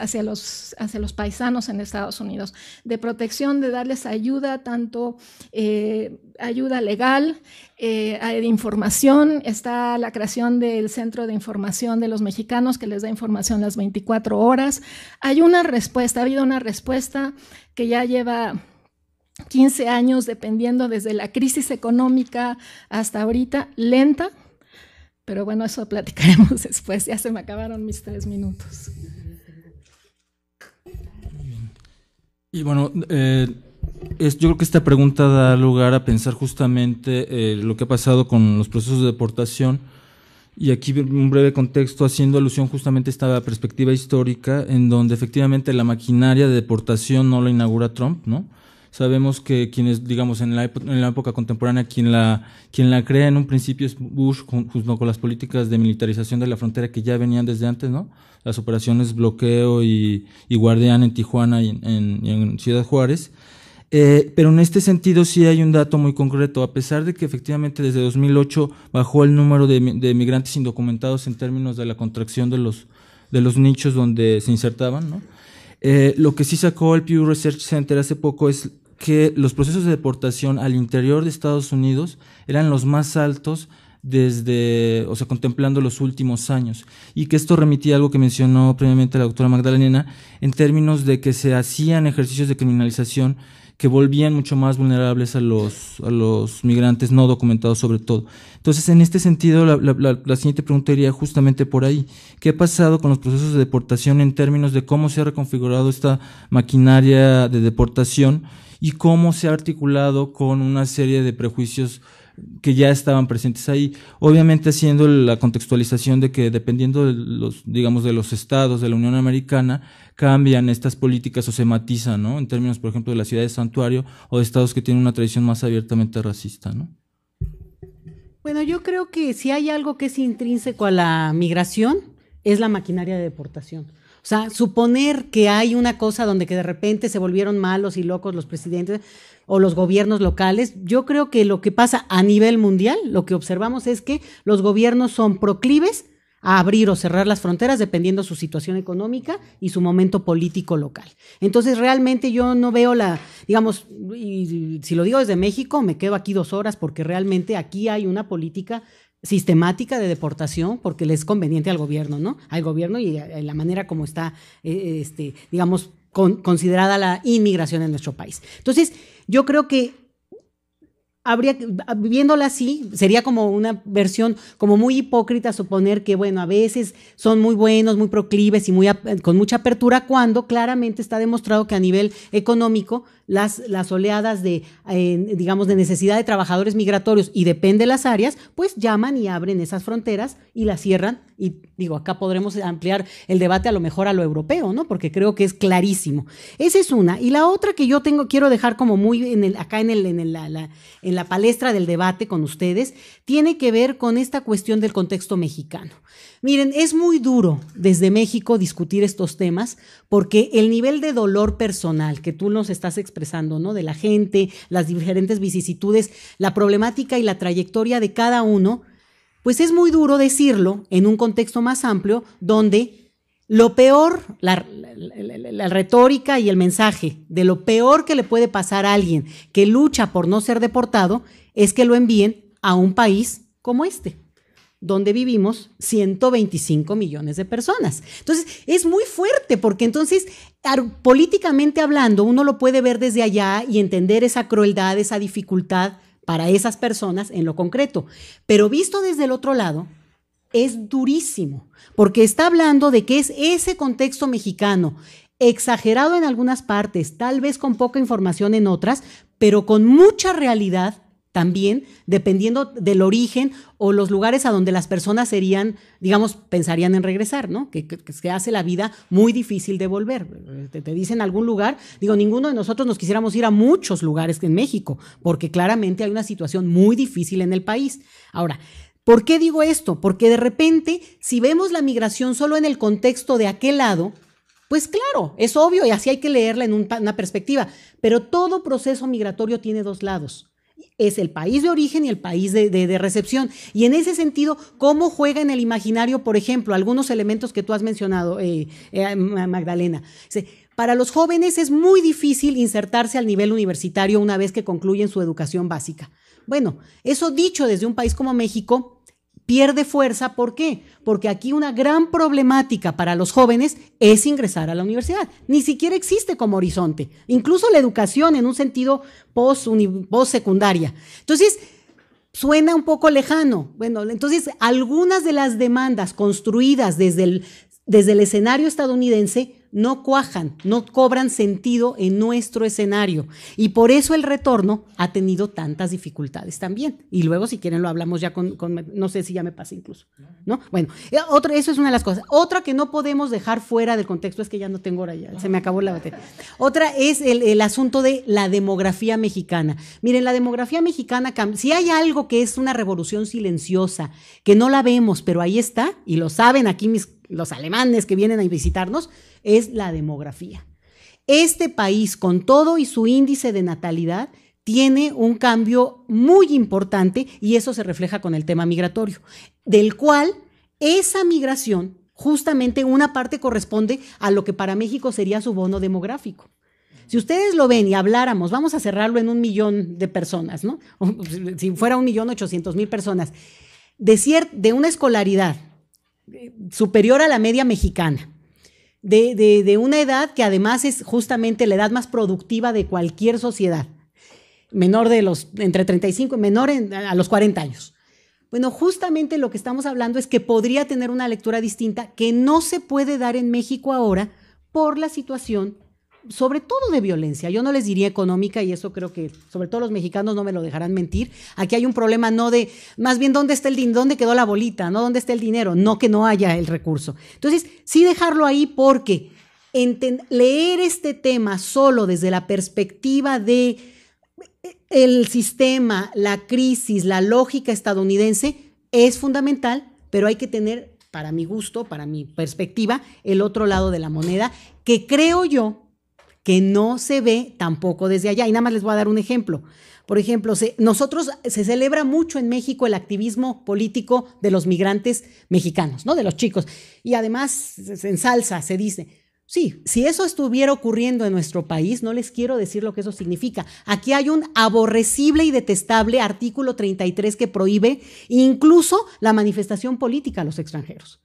hacia, los, hacia los paisanos en Estados Unidos, de protección, de darles ayuda, tanto eh, ayuda legal, eh, de información, está la creación del Centro de Información de los Mexicanos que les da información las 24 horas. Hay una respuesta, ha habido una respuesta que ya lleva 15 años, dependiendo desde la crisis económica hasta ahorita, lenta, pero bueno, eso platicaremos [laughs] después. Ya se me acabaron mis tres minutos. Y bueno, eh, es, yo creo que esta pregunta da lugar a pensar justamente eh, lo que ha pasado con los procesos de deportación. Y aquí un breve contexto haciendo alusión justamente a esta perspectiva histórica en donde efectivamente la maquinaria de deportación no la inaugura Trump, ¿no? Sabemos que quienes, digamos, en la, en la época contemporánea, quien la, quien la crea en un principio es Bush, con, junto con las políticas de militarización de la frontera que ya venían desde antes, ¿no? Las operaciones Bloqueo y, Guardián en Tijuana y en, Ciudad Juárez. Eh, pero en este sentido sí hay un dato muy concreto. A pesar de que efectivamente desde 2008 bajó el número de, migrantes indocumentados en términos de la contracción de los, de los nichos donde se insertaban, ¿no? Eh, lo que sí sacó el Pew Research Center hace poco es que los procesos de deportación al interior de Estados Unidos eran los más altos desde, o sea, contemplando los últimos años. Y que esto remitía algo que mencionó previamente la doctora Magdalena, en términos de que se hacían ejercicios de criminalización que volvían mucho más vulnerables a los, a los migrantes no documentados sobre todo. Entonces, en este sentido, la, la siguiente pregunta iría justamente por ahí. ¿Qué ha pasado con los procesos de deportación en términos de cómo se ha reconfigurado esta maquinaria de deportación? y cómo se ha articulado con una serie de prejuicios que ya estaban presentes ahí, obviamente haciendo la contextualización de que dependiendo de los, digamos, de los estados de la Unión Americana, cambian estas políticas o se matizan, ¿no? En términos, por ejemplo, de la ciudad de santuario o de estados que tienen una tradición más abiertamente racista, ¿no? Bueno, yo creo que si hay algo que es intrínseco a la migración, es la maquinaria de deportación. O sea, suponer que hay una cosa donde que de repente se volvieron malos y locos los presidentes o los gobiernos locales, yo creo que lo que pasa a nivel mundial, lo que observamos es que los gobiernos son proclives a abrir o cerrar las fronteras dependiendo su situación económica y su momento político local. Entonces, realmente yo no veo la, digamos, y si lo digo desde México, me quedo aquí dos horas porque realmente aquí hay una política sistemática de deportación porque le es conveniente al gobierno, ¿no? Al gobierno y eh, la manera como está, eh, eh, este, digamos, considerada la inmigración en nuestro país. Entonces, yo creo que habría, ah, viéndola así, sería como una versión como muy hipócrita suponer que, bueno, a veces son muy buenos, muy proclives y muy, con mucha apertura cuando claramente está demostrado que a nivel económico las, oleadas de, digamos, de necesidad de trabajadores migratorios y depende de las áreas, pues llaman y abren esas fronteras y las cierran. Y digo, acá podremos ampliar el debate a lo mejor a lo europeo, ¿no? Porque creo que es clarísimo. Esa es una. Y la otra que yo tengo, quiero dejar como muy en el, acá en, el, en, en la palestra del debate con ustedes, tiene que ver con esta cuestión del contexto mexicano. Miren, es muy duro desde México discutir estos temas porque el nivel de dolor personal que tú nos estás expresando, ¿no? De la gente, las diferentes vicisitudes, la problemática y la trayectoria de cada uno, pues es muy duro decirlo en un contexto más amplio donde lo peor, la, retórica y el mensaje de lo peor que le puede pasar a alguien que lucha por no ser deportado es que lo envíen a un país como este donde vivimos 125 millones de personas. Entonces, es muy fuerte porque entonces, políticamente hablando, uno lo puede ver desde allá y entender esa crueldad, esa dificultad para esas personas en lo concreto. Pero visto desde el otro lado, es durísimo, porque está hablando de que es ese contexto mexicano, exagerado en algunas partes, tal vez con poca información en otras, pero con mucha realidad también, dependiendo del origen o los lugares a donde las personas serían, digamos, pensarían en regresar, ¿no? Que, que, hace la vida muy difícil de volver. Te, dicen algún lugar, digo, ninguno de nosotros nos quisiéramos ir a muchos lugares en México, porque claramente hay una situación muy difícil en el país. Ahora, ¿por qué digo esto? Porque de repente, si vemos la migración solo en el contexto de aquel lado, pues claro, es obvio y así hay que leerla en una perspectiva, pero todo proceso migratorio tiene dos lados es el país de origen y el país de, recepción. Y en ese sentido, ¿cómo juega en el imaginario, por ejemplo, algunos elementos que tú has mencionado, eh, eh, Magdalena? Para los jóvenes es muy difícil insertarse al nivel universitario una vez que concluyen su educación básica. Bueno, eso dicho desde un país como México, pierde fuerza. ¿Por qué? Porque aquí una gran problemática para los jóvenes es ingresar a la universidad. Ni siquiera existe como horizonte, incluso la educación en un sentido post-secundaria. entonces, suena un poco lejano. Bueno, entonces algunas de las demandas construidas desde el desde el escenario estadounidense no cuajan, no cobran sentido en nuestro escenario. Y por eso el retorno ha tenido tantas dificultades también. Y luego, si quieren, lo hablamos ya con, no sé si ya me pasa incluso, ¿no? Bueno, eh, eso es una de las cosas. Otra que no podemos dejar fuera del contexto es que ya no tengo hora, ya se me acabó la batería. Otra es el asunto de la demografía mexicana. Miren, la demografía mexicana, si hay algo que es una revolución silenciosa, que no la vemos, pero ahí está, y lo saben aquí mis los alemanes que vienen a visitarnos, es la demografía. Este país, con todo y su índice de natalidad, tiene un cambio muy importante y eso se refleja con el tema migratorio, del cual esa migración, justamente una parte corresponde a lo que para México sería su bono demográfico. Si ustedes lo ven y habláramos, vamos a cerrarlo en un millón de personas, ¿no? [laughs] Si fuera un millón ochocientos mil personas, de, de una escolaridad superior a la media mexicana. De, una edad que además es justamente la edad más productiva de cualquier sociedad, menor de los, entre 35 y menor a los 40 años. Bueno, justamente lo que estamos hablando es que podría tener una lectura distinta que no se puede dar en México ahora por la situación sobre todo de violencia. Yo no les diría económica y eso creo que sobre todo los mexicanos no me lo dejarán mentir. Aquí hay un problema no de, más bien, ¿dónde está el dinero? ¿Dónde quedó la bolita? No, ¿dónde está el dinero? No que no haya el recurso. Entonces, sí dejarlo ahí porque leer este tema solo desde la perspectiva de eh, el sistema, la crisis, la lógica estadounidense es fundamental, pero hay que tener para mi gusto, para mi perspectiva, el otro lado de la moneda, que creo yo que no se ve tampoco desde allá. Y nada más les voy a dar un ejemplo. Por ejemplo, nosotros se celebra mucho en México el activismo político de los migrantes mexicanos, ¿no? De los chicos. Y además en salsa se dice. Sí, si eso estuviera ocurriendo en nuestro país, no les quiero decir lo que eso significa. Aquí hay un aborrecible y detestable artículo 33 que prohíbe incluso la manifestación política a los extranjeros.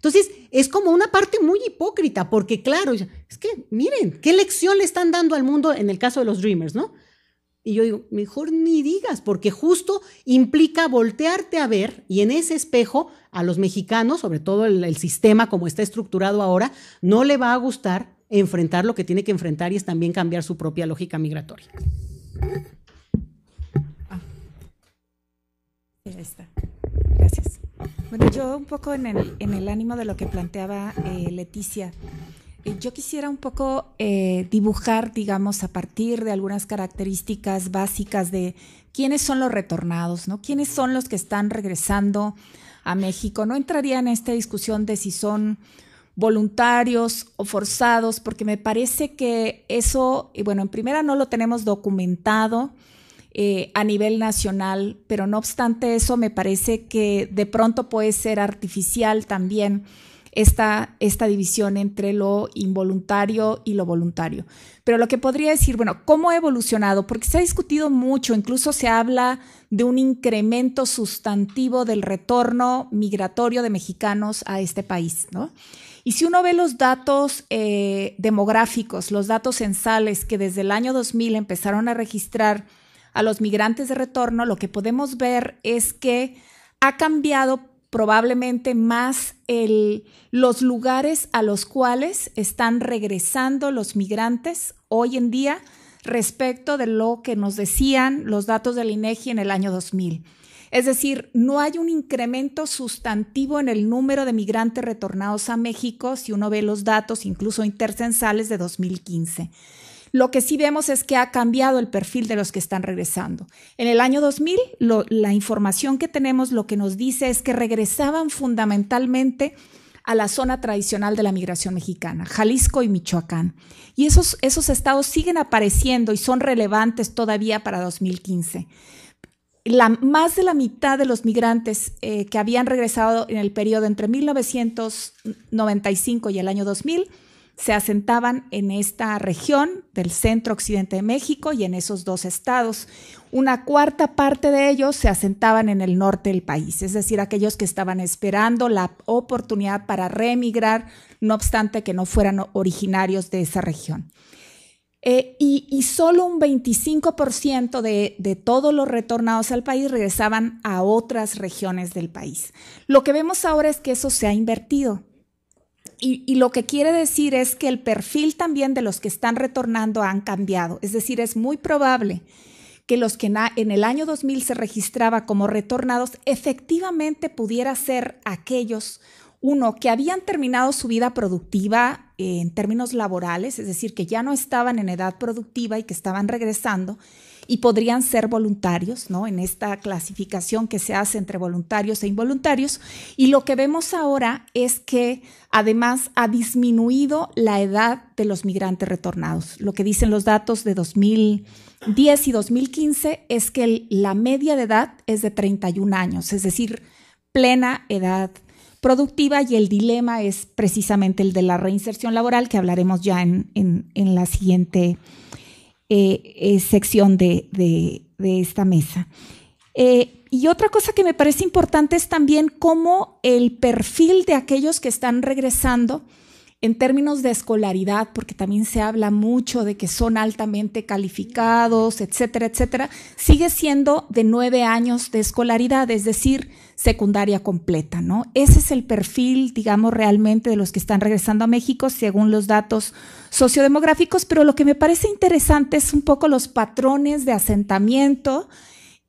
Entonces, es como una parte muy hipócrita, porque claro, es que miren, ¿qué lección le están dando al mundo en el caso de los Dreamers, no? Y yo digo, mejor ni digas, porque justo implica voltearte a ver y en ese espejo a los mexicanos, sobre todo el, sistema como está estructurado ahora, no le va a gustar enfrentar lo que tiene que enfrentar y es también cambiar su propia lógica migratoria. Ah. Ahí está. Bueno, yo un poco en el, ánimo de lo que planteaba eh, Leticia, eh, yo quisiera un poco eh, dibujar, digamos, a partir de algunas características básicas de quiénes son los retornados, ¿no? ¿Quiénes son los que están regresando a México? No entraría en esta discusión de si son voluntarios o forzados, porque me parece que eso, y bueno, en primera no lo tenemos documentado, eh, a nivel nacional, pero no obstante eso me parece que de pronto puede ser artificial también esta, esta división entre lo involuntario y lo voluntario. Pero lo que podría decir, bueno, ¿cómo ha evolucionado? Porque se ha discutido mucho, incluso se habla de un incremento sustantivo del retorno migratorio de mexicanos a este país, ¿no? Y si uno ve los datos eh, demográficos, los datos censales que desde el año 2000 empezaron a registrar a los migrantes de retorno, lo que podemos ver es que ha cambiado probablemente más los lugares a los cuales están regresando los migrantes hoy en día respecto de lo que nos decían los datos del INEGI e en el año 2000. Es decir, no hay un incremento sustantivo en el número de migrantes retornados a México si uno ve los datos incluso intercensales de 2015. Lo que sí vemos es que ha cambiado el perfil de los que están regresando. En el año 2000, la información que tenemos lo que nos dice es que regresaban fundamentalmente a la zona tradicional de la migración mexicana, Jalisco y Michoacán. Y esos, esos estados siguen apareciendo y son relevantes todavía para 2015. más de la mitad de los migrantes eh, que habían regresado en el periodo entre 1995 y el año 2000 se asentaban en esta región del centro occidente de México y en esos dos estados. Una cuarta parte de ellos se asentaban en el norte del país, es decir, aquellos que estaban esperando la oportunidad para reemigrar, no obstante que no fueran originarios de esa región. Eh, y, solo un 25% de, de, todos los retornados al país regresaban a otras regiones del país. Lo que vemos ahora es que eso se ha invertido y, lo que quiere decir es que el perfil también de los que están retornando han cambiado. Es decir, es muy probable que los que en el año 2000 se registraba como retornados efectivamente pudiera ser aquellos, uno, que habían terminado su vida productiva eh, en términos laborales, es decir, que ya no estaban en edad productiva y que estaban regresando, y podrían ser voluntarios, ¿no? En esta clasificación que se hace entre voluntarios e involuntarios. Y lo que vemos ahora es que además ha disminuido la edad de los migrantes retornados. Lo que dicen los datos de 2010 y 2015 es que la media de edad es de 31 años, es decir, plena edad productiva y el dilema es precisamente el de la reinserción laboral que hablaremos ya en, en la siguiente eh, eh, sección de, de, esta mesa. Eh, y otra cosa que me parece importante es también cómo el perfil de aquellos que están regresando en términos de escolaridad, porque también se habla mucho de que son altamente calificados, etcétera, etcétera, sigue siendo de nueve años de escolaridad, es decir, secundaria completa, ¿no? Ese es el perfil, digamos, realmente de los que están regresando a México según los datos sociodemográficos, pero lo que me parece interesante es un poco los patrones de asentamiento,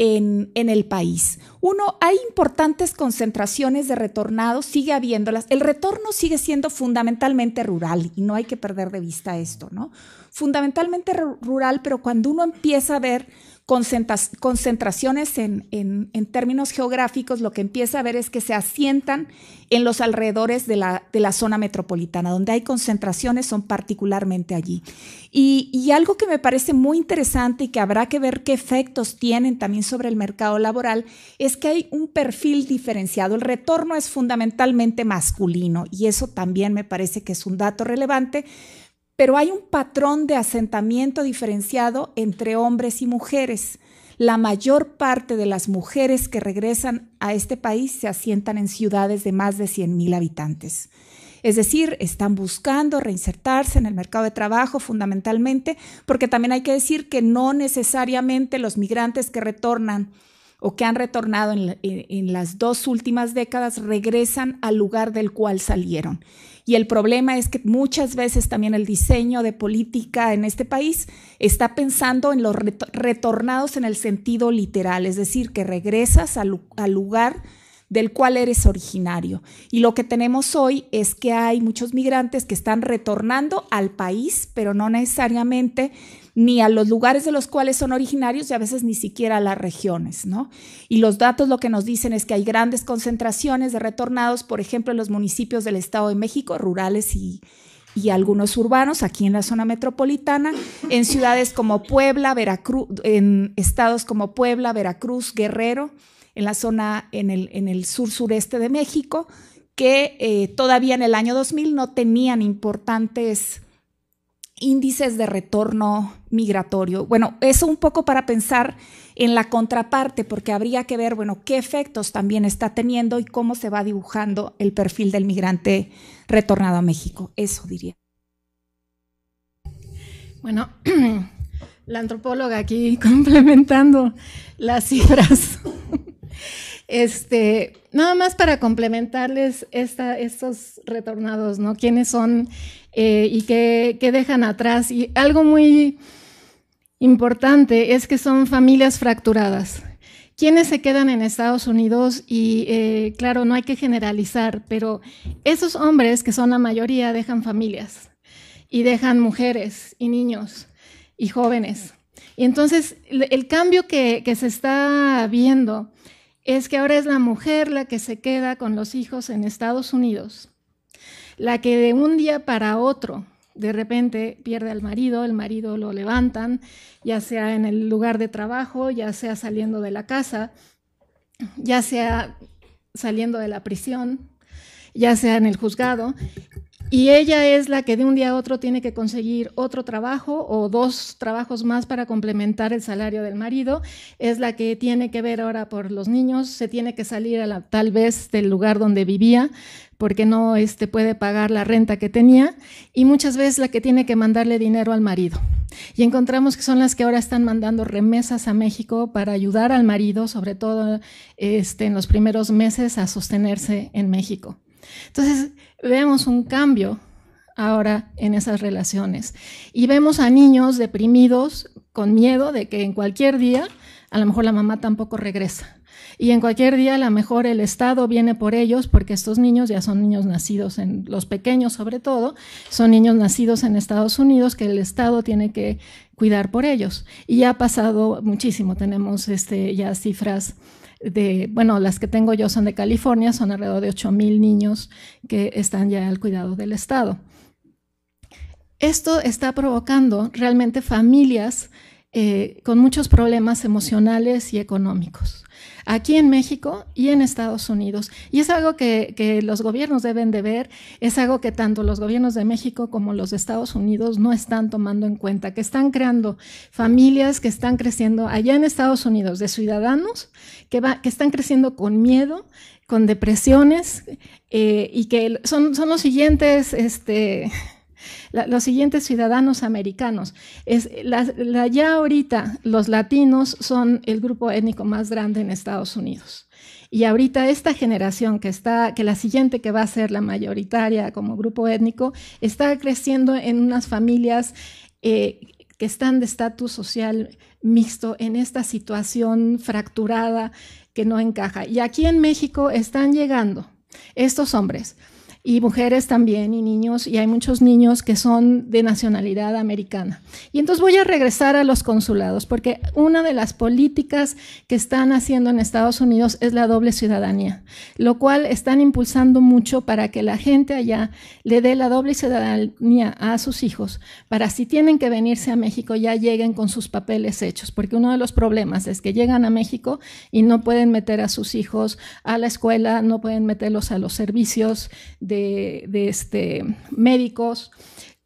en, el país. Uno, hay importantes concentraciones de retornados, sigue habiéndolas. El retorno sigue siendo fundamentalmente rural y no hay que perder de vista esto, ¿no? Fundamentalmente rural, pero cuando uno empieza a ver concentraciones en, términos geográficos, lo que empieza a ver es que se asientan en los alrededores de la, zona metropolitana, donde hay concentraciones son particularmente allí. y, algo que me parece muy interesante y que habrá que ver qué efectos tienen también sobre el mercado laboral es que hay un perfil diferenciado. El retorno es fundamentalmente masculino y eso también me parece que es un dato relevante pero hay un patrón de asentamiento diferenciado entre hombres y mujeres. La mayor parte de las mujeres que regresan a este país se asientan en ciudades de más de 100.000 habitantes. Es decir, están buscando reinsertarse en el mercado de trabajo fundamentalmente, porque también hay que decir que no necesariamente los migrantes que retornan o que han retornado en, en, las dos últimas décadas regresan al lugar del cual salieron. Y el problema es que muchas veces también el diseño de política en este país está pensando en los retornados en el sentido literal, es decir, que regresas al, lugar del cual eres originario. Y lo que tenemos hoy es que hay muchos migrantes que están retornando al país, pero no necesariamente ni a los lugares de los cuales son originarios y a veces ni siquiera a las regiones, ¿no? Y los datos lo que nos dicen es que hay grandes concentraciones de retornados, por ejemplo, en los municipios del Estado de México, rurales y, algunos urbanos aquí en la zona metropolitana, en ciudades como Puebla, Veracruz, en estados como Puebla, Veracruz, Guerrero, en la zona en el, en el sur sureste de México, que eh, todavía en el año 2000 no tenían importantes índices de retorno migratorio. Bueno, eso un poco para pensar en la contraparte, porque habría que ver, bueno, qué efectos también está teniendo y cómo se va dibujando el perfil del migrante retornado a México. Eso diría. Bueno, [clears throat] la antropóloga aquí [laughs] complementando las cifras. Este, nada más para complementarles estos retornados, ¿no? ¿Quiénes son eh, y qué, dejan atrás? Y algo muy importante es que son familias fracturadas. ¿Quiénes se quedan en Estados Unidos? Y eh, claro, no hay que generalizar, pero esos hombres, que son la mayoría, dejan familias y dejan mujeres y niños y jóvenes. Y entonces el cambio que se está viendo es que ahora es la mujer la que se queda con los hijos en Estados Unidos, la que de un día para otro de repente pierde al marido, el marido lo levantan, ya sea en el lugar de trabajo, ya sea saliendo de la casa, ya sea saliendo de la prisión, ya sea en el juzgado, y ella es la que de un día a otro tiene que conseguir otro trabajo o dos trabajos más para complementar el salario del marido, es la que tiene que ver ahora por los niños, se tiene que salir a tal vez del lugar donde vivía porque no este, puede pagar la renta que tenía y muchas veces la que tiene que mandarle dinero al marido. Y encontramos que son las que ahora están mandando remesas a México para ayudar al marido, sobre todo este, en los primeros meses, a sostenerse en México. Entonces, vemos un cambio ahora en esas relaciones. Y vemos a niños deprimidos, con miedo de que en cualquier día, a lo mejor la mamá tampoco regresa. Y en cualquier día, a lo mejor el Estado viene por ellos, porque estos niños ya son niños nacidos en, los pequeños sobre todo, son niños nacidos en Estados Unidos que el Estado tiene que cuidar por ellos. Y ha pasado muchísimo, tenemos este, ya cifras de, bueno, las que tengo yo son de California, son alrededor de 8.000 niños que están ya al cuidado del Estado. Esto está provocando realmente familias eh, con muchos problemas emocionales y económicos, aquí en México y en Estados Unidos. Y es algo que, los gobiernos deben de ver, es algo que tanto los gobiernos de México como los de Estados Unidos no están tomando en cuenta, que están creando familias que están creciendo allá en Estados Unidos de ciudadanos que, que están creciendo con miedo, con depresiones eh, y que son, son los siguientes... Este, los siguientes ciudadanos americanos. Es, ya ahorita los latinos son el grupo étnico más grande en Estados Unidos. Y ahorita esta generación que está, que la siguiente que va a ser la mayoritaria como grupo étnico, está creciendo en unas familias eh, que están de estatus social mixto, en esta situación fracturada que no encaja. Y aquí en México están llegando estos hombres y mujeres también y niños, y hay muchos niños que son de nacionalidad americana. Y entonces voy a regresar a los consulados, porque una de las políticas que están haciendo en Estados Unidos es la doble ciudadanía, lo cual están impulsando mucho para que la gente allá le dé la doble ciudadanía a sus hijos, para si tienen que venirse a México ya lleguen con sus papeles hechos, porque uno de los problemas es que llegan a México y no pueden meter a sus hijos a la escuela, no pueden meterlos a los servicios de, de este, médicos,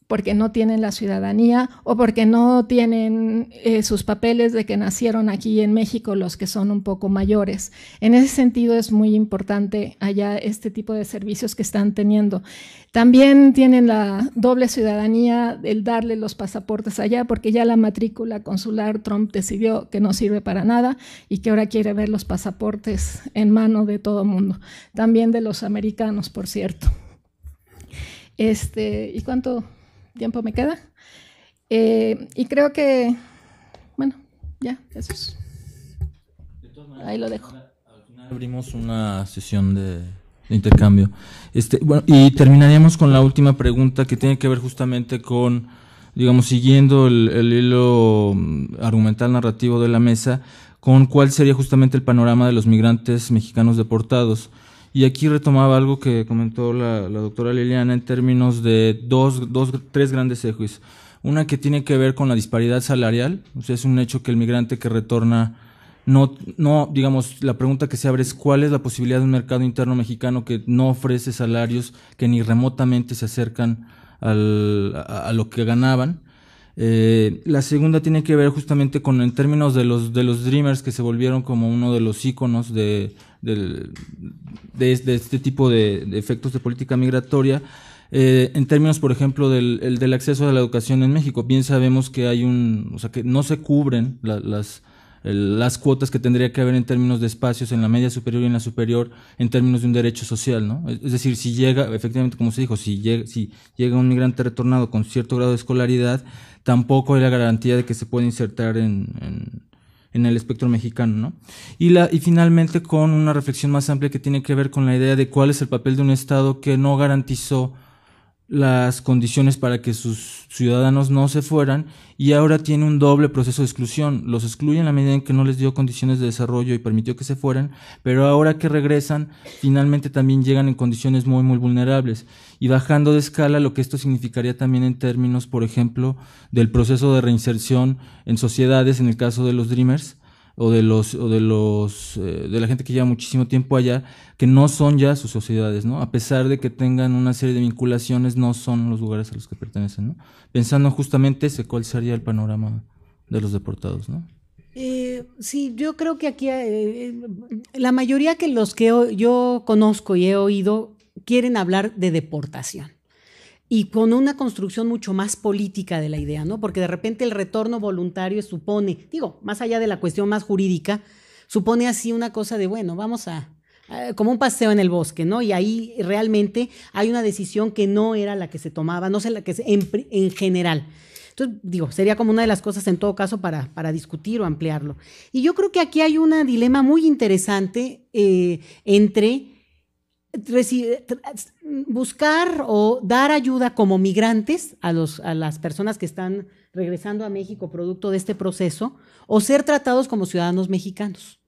porque no tienen la ciudadanía o porque no tienen eh, sus papeles de que nacieron aquí en México los que son un poco mayores. En ese sentido es muy importante allá este tipo de servicios que están teniendo. También tienen la doble ciudadanía, del darle los pasaportes allá, porque ya la matrícula consular Trump decidió que no sirve para nada y que ahora quiere ver los pasaportes en mano de todo mundo, también de los americanos, por cierto. Este, ¿y cuánto? tiempo me queda. Eh, y creo que, bueno, ya, eso Ahí lo dejo. Abrimos una sesión de, intercambio. Este, bueno, y terminaríamos con la última pregunta que tiene que ver justamente con, digamos, siguiendo el hilo mm, argumental narrativo de la mesa, con cuál sería justamente el panorama de los migrantes mexicanos deportados. Y aquí retomaba algo que comentó la, doctora Liliana en términos de dos, dos, tres grandes ejes. Una que tiene que ver con la disparidad salarial, o sea, es un hecho que el migrante que retorna no, no, digamos, la pregunta que se abre es cuál es la posibilidad de un mercado interno mexicano que no ofrece salarios que ni remotamente se acercan a, lo que ganaban. Eh, la segunda tiene que ver justamente con en términos de los de los dreamers que se volvieron como uno de los iconos de del, de, este tipo de, efectos de política migratoria. Eh, en términos, por ejemplo, del, acceso a la educación en México, bien sabemos que hay un, o sea, que no se cubren las, las cuotas que tendría que haber en términos de espacios en la media superior y en la superior en términos de un derecho social, ¿no? Es decir, si llega, efectivamente, como se dijo, si llega, un migrante retornado con cierto grado de escolaridad, tampoco hay la garantía de que se pueda insertar en, en el espectro mexicano, ¿no? Y, la, y finalmente con una reflexión más amplia que tiene que ver con la idea de cuál es el papel de un Estado que no garantizó las condiciones para que sus ciudadanos no se fueran y ahora tiene un doble proceso de exclusión. Los excluye en la medida en que no les dio condiciones de desarrollo y permitió que se fueran, pero ahora que regresan, finalmente también llegan en condiciones muy, muy vulnerables. Y bajando de escala, lo que esto significaría también en términos, por ejemplo, del proceso de reinserción en sociedades, en el caso de los Dreamers, o de los o de los eh, de la gente que lleva muchísimo tiempo allá que no son ya sus sociedades no a pesar de que tengan una serie de vinculaciones no son los lugares a los que pertenecen pensando justamente ese cuál sería el panorama de los deportados no eh, sí, yo creo que aquí eh, la mayoría que los que yo conozco y he oído quieren hablar de deportación y con una construcción mucho más política de la idea, ¿no? Porque de repente el retorno voluntario supone, digo, más allá de la cuestión más jurídica, supone así una cosa de, bueno, vamos a, como un paseo en el bosque, ¿no? Y ahí realmente hay una decisión que no era la que se tomaba, no sé la que se, en, en general. Entonces, digo, sería como una de las cosas en todo caso para, para, discutir o ampliarlo. Y yo creo que aquí hay un dilema muy interesante eh, entre buscar o dar ayuda como migrantes a, los, a las personas que están regresando a México producto de este proceso o ser tratados como ciudadanos mexicanos.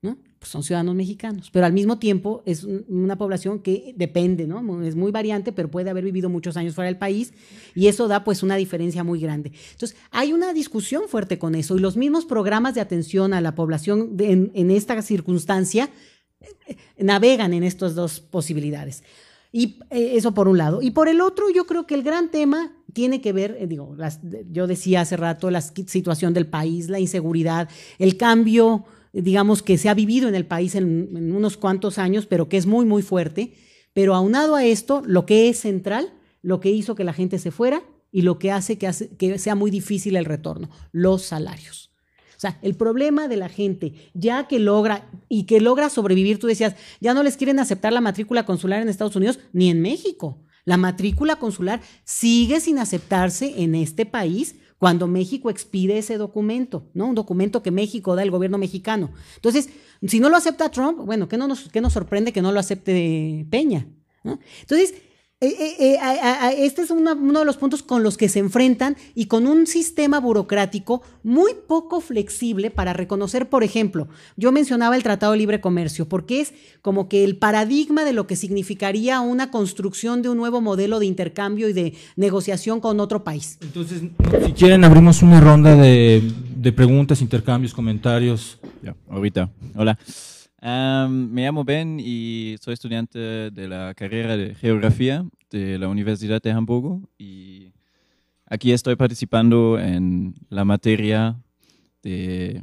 ¿no? Pues son ciudadanos mexicanos, pero al mismo tiempo es una población que depende, ¿no? Es muy variante, pero puede haber vivido muchos años fuera del país y eso da pues una diferencia muy grande. Entonces, hay una discusión fuerte con eso y los mismos programas de atención a la población en, en esta circunstancia navegan en estas dos posibilidades. Y eh, eso por un lado. Y por el otro, yo creo que el gran tema tiene que ver, eh, digo, yo decía hace rato, la situación del país, la inseguridad, el cambio, digamos, que se ha vivido en el país en, unos cuantos años, pero que es muy, muy fuerte. Pero aunado a esto, lo que es central, lo que hizo que la gente se fuera y lo que, hace, que sea muy difícil el retorno, los salarios. O sea, el problema de la gente, ya que logra y que logra sobrevivir, tú decías, ya no les quieren aceptar la matrícula consular en Estados Unidos ni en México. La matrícula consular sigue sin aceptarse en este país cuando México expide ese documento, ¿no? Un documento que México da el gobierno mexicano. Entonces, si no lo acepta Trump, bueno, ¿qué, no nos, qué nos sorprende que no lo acepte Peña? Entonces, eh, eh, eh, este es uno de los puntos con los que se enfrentan y con un sistema burocrático muy poco flexible para reconocer, por ejemplo, yo mencionaba el Tratado de Libre Comercio, porque es como que el paradigma de lo que significaría una construcción de un nuevo modelo de intercambio y de negociación con otro país. Entonces, si quieren, abrimos una ronda de, de preguntas, intercambios, comentarios. Ya, ahorita. Hola me llamo Ben y soy estudiante de la carrera de Geografía de la Universidad de Hamburgo y aquí estoy participando en la materia de,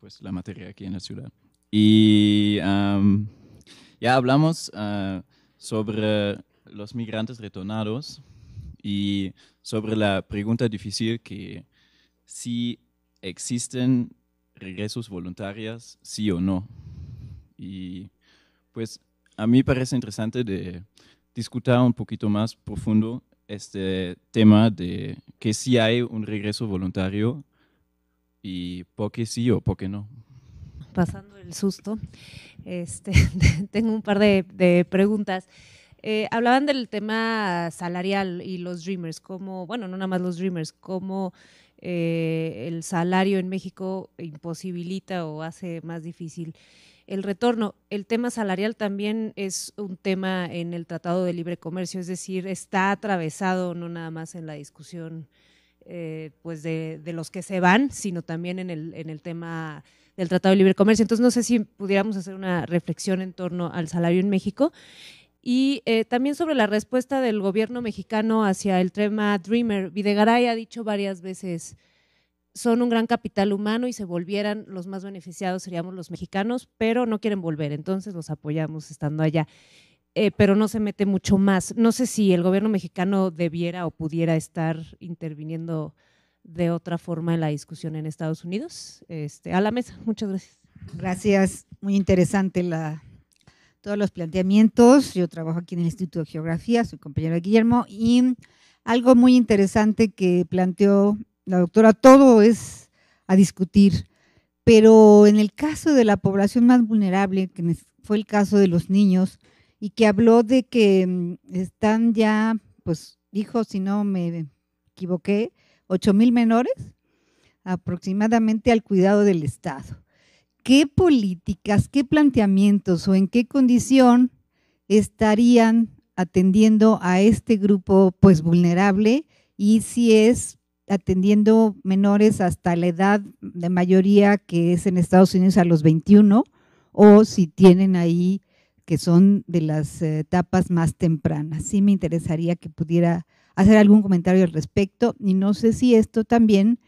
pues la materia aquí en la ciudad. Y ya hablamos ah, sobre los migrantes retornados y sobre la pregunta difícil que si existen regresos voluntarios, sí o no. Y pues a mí parece interesante de discutir un poquito más profundo este tema de que si hay un regreso voluntario y por qué sí o por qué no. Pasando el susto, este, [laughs] tengo un par de, preguntas. Eh, hablaban del tema salarial y los Dreamers, como, bueno, no nada más los Dreamers, como eh, el salario en México imposibilita o hace más difícil el retorno. El tema salarial también es un tema en el Tratado de Libre Comercio, es decir, está atravesado no nada más en la discusión eh, pues de, los que se van, sino también en el, en el tema del Tratado de Libre Comercio. Entonces, no sé si pudiéramos hacer una reflexión en torno al salario en México. Y eh, también sobre la respuesta del gobierno mexicano hacia el tema Dreamer. Videgaray ha dicho varias veces son un gran capital humano y se volvieran los más beneficiados, seríamos los mexicanos, pero no quieren volver, entonces los apoyamos estando allá. Eh, pero no se mete mucho más. No sé si el gobierno mexicano debiera o pudiera estar interviniendo de otra forma en la discusión en Estados Unidos. Este, a la mesa, muchas gracias. Gracias, muy interesante la, todos los planteamientos. Yo trabajo aquí en el Instituto de Geografía, soy compañero Guillermo, y algo muy interesante que planteó la doctora, todo es a discutir, pero en el caso de la población más vulnerable, que fue el caso de los niños, y que habló de que mm, están ya, pues dijo, si no me equivoqué, 8 mil menores aproximadamente al cuidado del Estado. ¿Qué políticas, qué planteamientos o en qué condición estarían atendiendo a este grupo pues vulnerable y si es atendiendo menores hasta la edad de mayoría que es en Estados Unidos a los 21 o si tienen ahí que son de las eh, etapas más tempranas. Sí me interesaría que pudiera hacer algún comentario al respecto y no sé si esto también,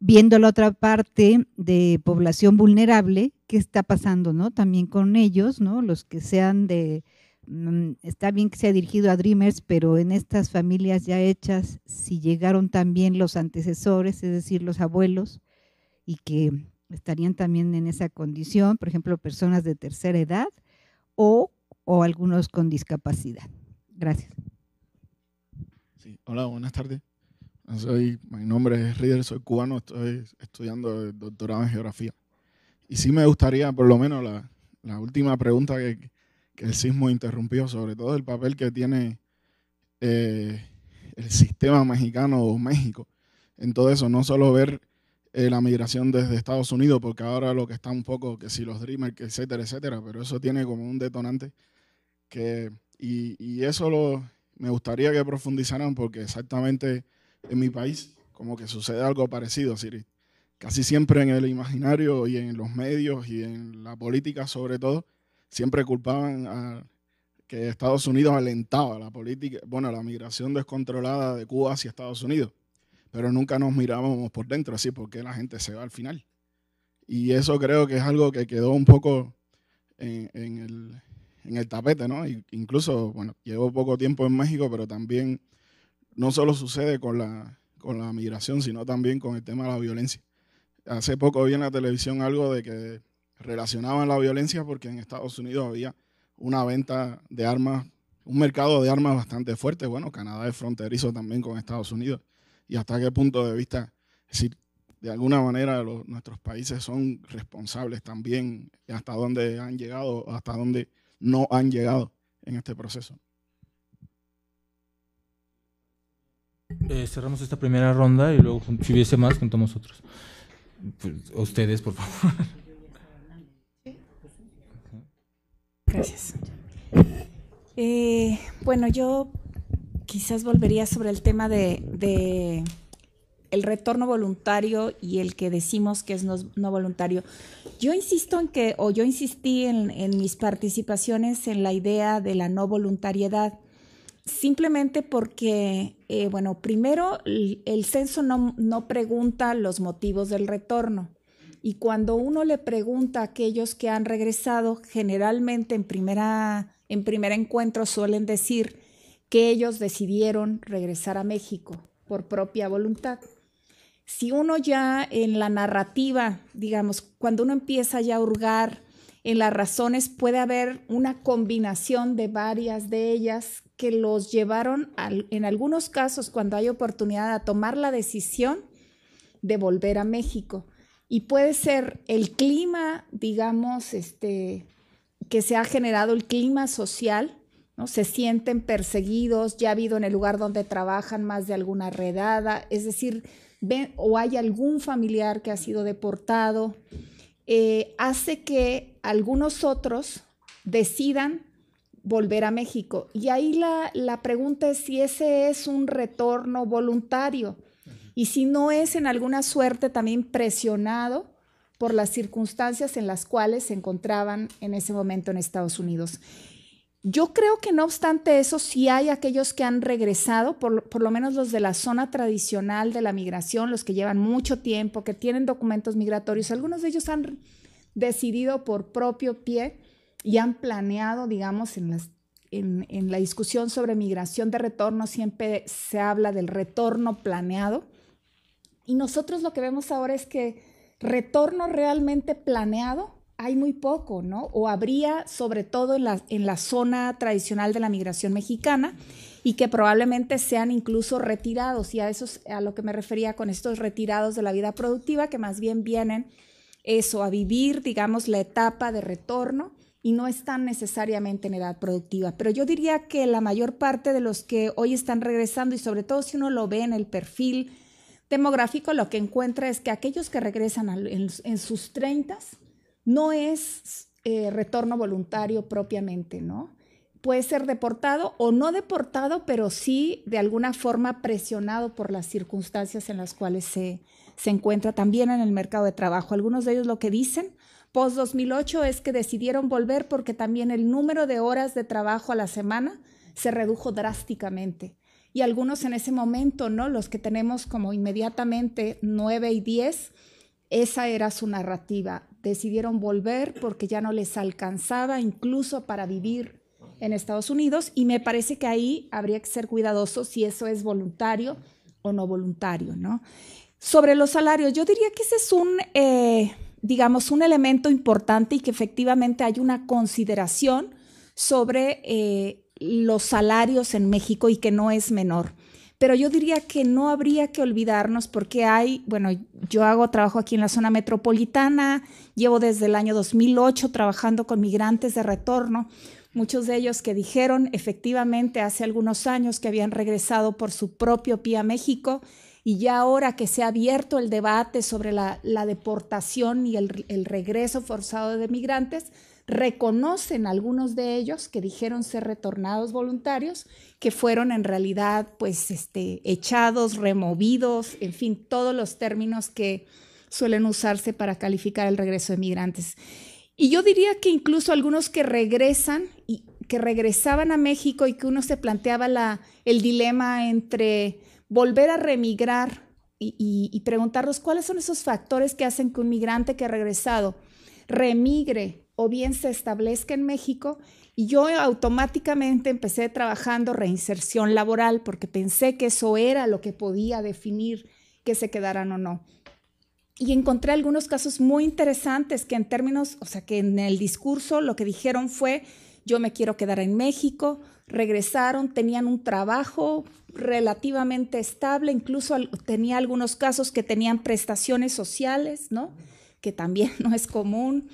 viendo la otra parte de población vulnerable, qué está pasando, ¿no? También con ellos, ¿no? Los que sean de Mm, está bien que se ha dirigido a Dreamers, pero en estas familias ya hechas, si llegaron también los antecesores, es decir, los abuelos, y que estarían también en esa condición, por ejemplo, personas de tercera edad o, o algunos con discapacidad. Gracias. Sí. Hola, buenas tardes. Soy, mi nombre es Ríder, soy cubano, estoy estudiando doctorado en geografía. Y sí me gustaría, por lo menos, la, la última pregunta que, que el sismo interrumpió, sobre todo el papel que tiene eh, el sistema mexicano o México en todo eso, no solo ver eh, la migración desde Estados Unidos, porque ahora lo que está un poco, que si los Dreamers, etcétera, etcétera, pero eso tiene como un detonante que, y, eso me gustaría que profundizaran porque exactamente en mi país como que sucede algo parecido, Casi siempre en el imaginario y en los medios y en la política sobre todo, siempre culpaban a que Estados Unidos alentaba la política, bueno, la migración descontrolada de Cuba hacia Estados Unidos, pero nunca nos mirábamos por dentro, así porque la gente se va al final. Y eso creo que es algo que quedó un poco en, el, en tapete, ¿no? incluso, bueno, llevo poco tiempo en México, pero también no solo sucede con la, con la migración, sino también con el tema de la violencia. Hace poco vi en la televisión algo de que relacionaban la violencia porque en Estados Unidos había una venta de armas, un mercado de armas bastante fuerte. Bueno, Canadá es fronterizo también con Estados Unidos. ¿Y hasta qué punto de vista? decir, de alguna manera los, nuestros países son responsables también hasta dónde han llegado, hasta dónde no han llegado en este proceso. Eh, cerramos esta primera ronda y luego si hubiese más contamos otros. Pues, ustedes, por favor. [laughs] Eh, bueno, yo quizás volvería sobre el tema de, el retorno voluntario y el que decimos que es no, voluntario. Yo insisto en que, o yo insistí en, mis participaciones en la idea de la no voluntariedad, simplemente porque, eh, bueno, primero el, censo no pregunta los motivos del retorno. Y cuando uno le pregunta a aquellos que han regresado, generalmente en, primera, en primer encuentro suelen decir que ellos decidieron regresar a México por propia voluntad. Si uno ya en la narrativa, digamos, cuando uno empieza ya a hurgar en las razones, puede haber una combinación de varias de ellas que los llevaron, en algunos casos, cuando hay oportunidad, a tomar la decisión de volver a México y puede ser el clima, digamos, este, que se ha generado, el clima social, ¿no? Se sienten perseguidos, ya ha habido en el lugar donde trabajan más de alguna redada, es decir, o hay algún familiar que ha sido deportado, eh, hace que algunos otros decidan volver a México. Y ahí la, la pregunta es si ese es un retorno voluntario y si no es en alguna suerte también presionado por las circunstancias en las cuales se encontraban en ese momento en Estados Unidos. Yo creo que no obstante eso, sí hay aquellos que han regresado, por, por, lo menos los de la zona tradicional de la migración, los que llevan mucho tiempo, que tienen documentos migratorios, algunos de ellos han decidido por propio pie y han planeado, digamos, en, en la discusión sobre migración de retorno siempre se habla del retorno planeado, y nosotros lo que vemos ahora es que retorno realmente planeado hay muy poco, ¿no? O habría sobre todo en la, en la zona tradicional de la migración mexicana y que probablemente sean incluso retirados. Y a eso a lo que me refería con estos retirados de la vida productiva, que más bien vienen eso, a vivir, digamos, la etapa de retorno y no están necesariamente en edad productiva. Pero yo diría que la mayor parte de los que hoy están regresando, y sobre todo si uno lo ve en el perfil demográfico lo que encuentra es que aquellos que regresan en, sus 30 no es eh, retorno voluntario propiamente, ¿no? Puede ser deportado o no deportado, pero sí de alguna forma presionado por las circunstancias en las cuales se, se encuentra también en el mercado de trabajo. Algunos de ellos lo que dicen post 2008 es que decidieron volver porque también el número de horas de trabajo a la semana se redujo drásticamente y algunos en ese momento, ¿no? Los que tenemos como inmediatamente 9 y 10, esa era su narrativa. Decidieron volver porque ya no les alcanzaba incluso para vivir en Estados Unidos y me parece que ahí habría que ser cuidadoso si eso es voluntario o no voluntario, ¿no? Sobre los salarios, yo diría que ese es un, eh, digamos, un elemento importante y que efectivamente hay una consideración sobre eh, los salarios en México y que no es menor. Pero yo diría que no habría que olvidarnos porque hay, bueno, yo hago trabajo aquí en la zona metropolitana, llevo desde el año 2008 trabajando con migrantes de retorno, muchos de ellos que dijeron efectivamente hace algunos años que habían regresado por su propio pie a México y ya ahora que se ha abierto el debate sobre la, deportación y el regreso forzado de migrantes, reconocen algunos de ellos que dijeron ser retornados voluntarios, que fueron en realidad pues este, echados, removidos, en fin, todos los términos que suelen usarse para calificar el regreso de migrantes. Y yo diría que incluso algunos que regresan y que regresaban a México y que uno se planteaba la, el dilema entre volver a remigrar y, y, cuáles son esos factores que hacen que un migrante que ha regresado remigre o bien se establezca en México. Y yo automáticamente empecé trabajando reinserción laboral porque pensé que eso era lo que podía definir que se quedaran o no. Y encontré algunos casos muy interesantes que en términos, o sea, que en el discurso lo que dijeron fue, yo me quiero quedar en México, regresaron, tenían un trabajo relativamente estable, incluso tenía algunos casos que tenían prestaciones sociales, ¿no? Que también [laughs] no es común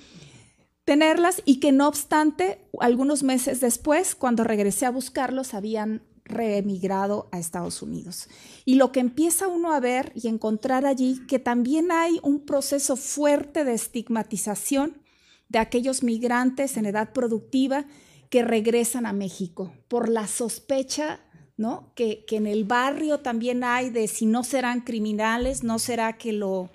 tenerlas y que no obstante, algunos meses después, cuando regresé a buscarlos, habían reemigrado a Estados Unidos. Y lo que empieza uno a ver y encontrar allí, que también hay un proceso fuerte de estigmatización de aquellos migrantes en edad productiva que regresan a México por la sospecha ¿no? que, que en el barrio también hay de si no serán criminales, no será que lo,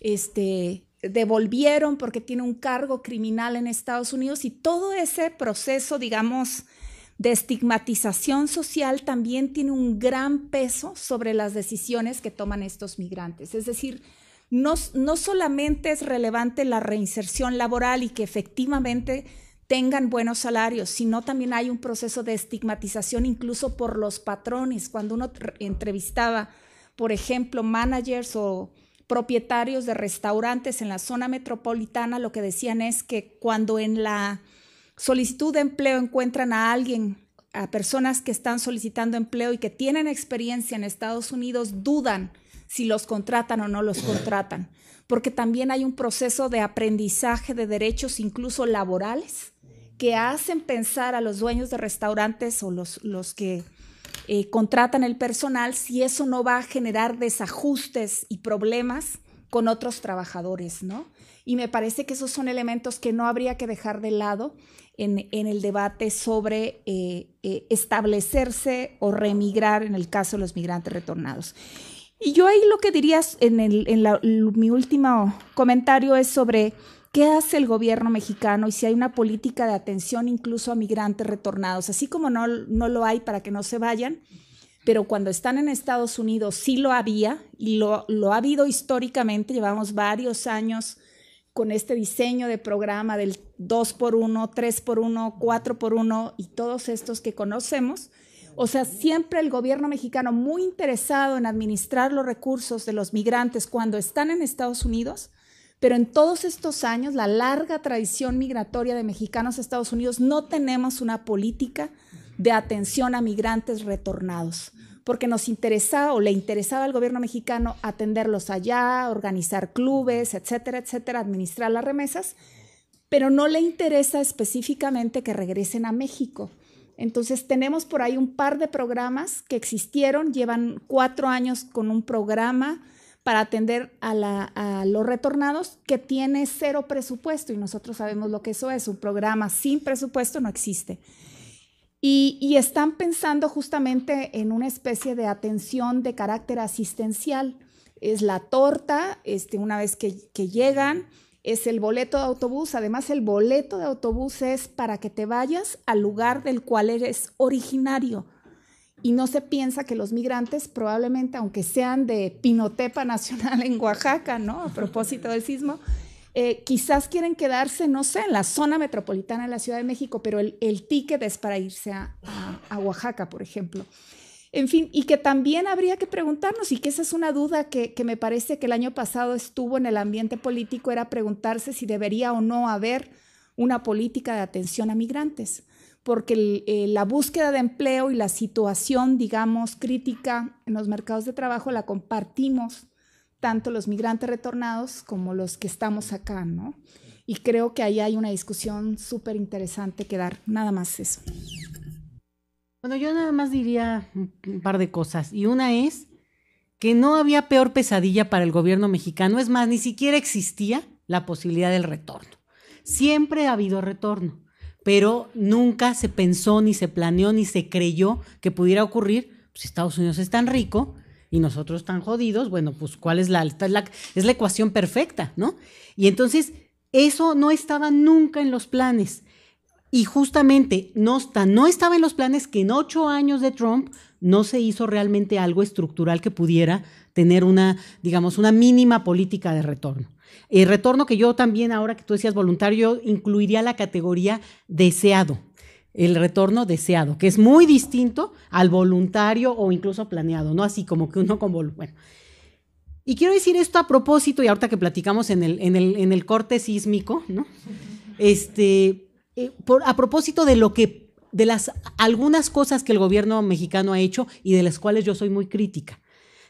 este, devolvieron porque tiene un cargo criminal en Estados Unidos y todo ese proceso, digamos, de estigmatización social también tiene un gran peso sobre las decisiones que toman estos migrantes. Es decir, no, no solamente es relevante la reinserción laboral y que efectivamente tengan buenos salarios, sino también hay un proceso de estigmatización incluso por los patrones. Cuando uno entrevistaba, por ejemplo, managers o propietarios de restaurantes en la zona metropolitana lo que decían es que cuando en la solicitud de empleo encuentran a alguien, a personas que están solicitando empleo y que tienen experiencia en Estados Unidos, dudan si los contratan o no los contratan, porque también hay un proceso de aprendizaje de derechos incluso laborales que hacen pensar a los dueños de restaurantes o los, los que eh, contratan el personal si eso no va a generar desajustes y problemas con otros trabajadores, ¿no? Y me parece que esos son elementos que no habría que dejar de lado en, el debate sobre eh, eh, establecerse o remigrar en el caso de los migrantes retornados. Y yo ahí lo que dirías en, mi último comentario es sobre ¿Qué hace el gobierno mexicano y si hay una política de atención incluso a migrantes retornados? Así como no, lo hay para que no se vayan, pero cuando están en Estados Unidos sí lo había y lo, lo ha habido históricamente, llevamos varios años con este diseño de programa del 2 por 1 3 por 1 4 por 1 y todos estos que conocemos. O sea, siempre el gobierno mexicano muy interesado en administrar los recursos de los migrantes cuando están en Estados Unidos, pero en todos estos años, la larga tradición migratoria de mexicanos a Estados Unidos, no tenemos una política de atención a migrantes retornados, porque nos interesaba o le interesaba al gobierno mexicano atenderlos allá, organizar clubes, etcétera, etcétera, administrar las remesas, pero no le interesa específicamente que regresen a México. Entonces tenemos por ahí un par de programas que existieron, llevan cuatro años con un programa para atender a, los retornados que tiene cero presupuesto y nosotros sabemos lo que eso es, un programa sin presupuesto no existe. Y, están pensando justamente en una especie de atención de carácter asistencial. Es la torta, este, una vez que, que llegan, es el boleto de autobús. Además, el boleto de autobús es para que te vayas al lugar del cual eres originario y no se piensa que los migrantes probablemente, aunque sean de Pinotepa Nacional en Oaxaca, ¿no? A propósito del sismo, eh, quizás quieren quedarse, no sé, en la zona metropolitana de la Ciudad de México, pero el, ticket es para irse a, Oaxaca, por ejemplo. En fin, y que también habría que preguntarnos, y que esa es una duda que, que me parece que el año pasado estuvo en el ambiente político, era preguntarse si debería o no haber una política de atención a migrantes porque eh, la búsqueda de empleo y la situación, digamos, crítica en los mercados de trabajo la compartimos tanto los migrantes retornados como los que estamos acá, ¿no? Y creo que ahí hay una discusión súper interesante que dar, nada más eso. Bueno, yo nada más diría un par de cosas. Y una es que no había peor pesadilla para el gobierno mexicano. Es más, ni siquiera existía la posibilidad del retorno. Siempre ha habido retorno pero nunca se pensó, ni se planeó, ni se creyó que pudiera ocurrir. Pues, si Estados Unidos es tan rico y nosotros tan jodidos, bueno, pues cuál es la, es la, ecuación perfecta, ¿no? Y entonces eso no estaba nunca en los planes. Y justamente no, no estaba en los planes que en ocho años de Trump no se hizo realmente algo estructural que pudiera tener una, digamos, una mínima política de retorno. El eh, retorno que yo también, ahora que tú decías voluntario, incluiría la categoría deseado el retorno deseado, que es muy distinto al voluntario o incluso planeado, ¿no? Así como que uno con... Bueno. Y quiero decir esto a propósito, y ahorita que platicamos en el, el, en el corte sísmico, ¿no? Este, eh, a propósito de lo que, de las algunas cosas que el gobierno mexicano ha hecho y de las cuales yo soy muy crítica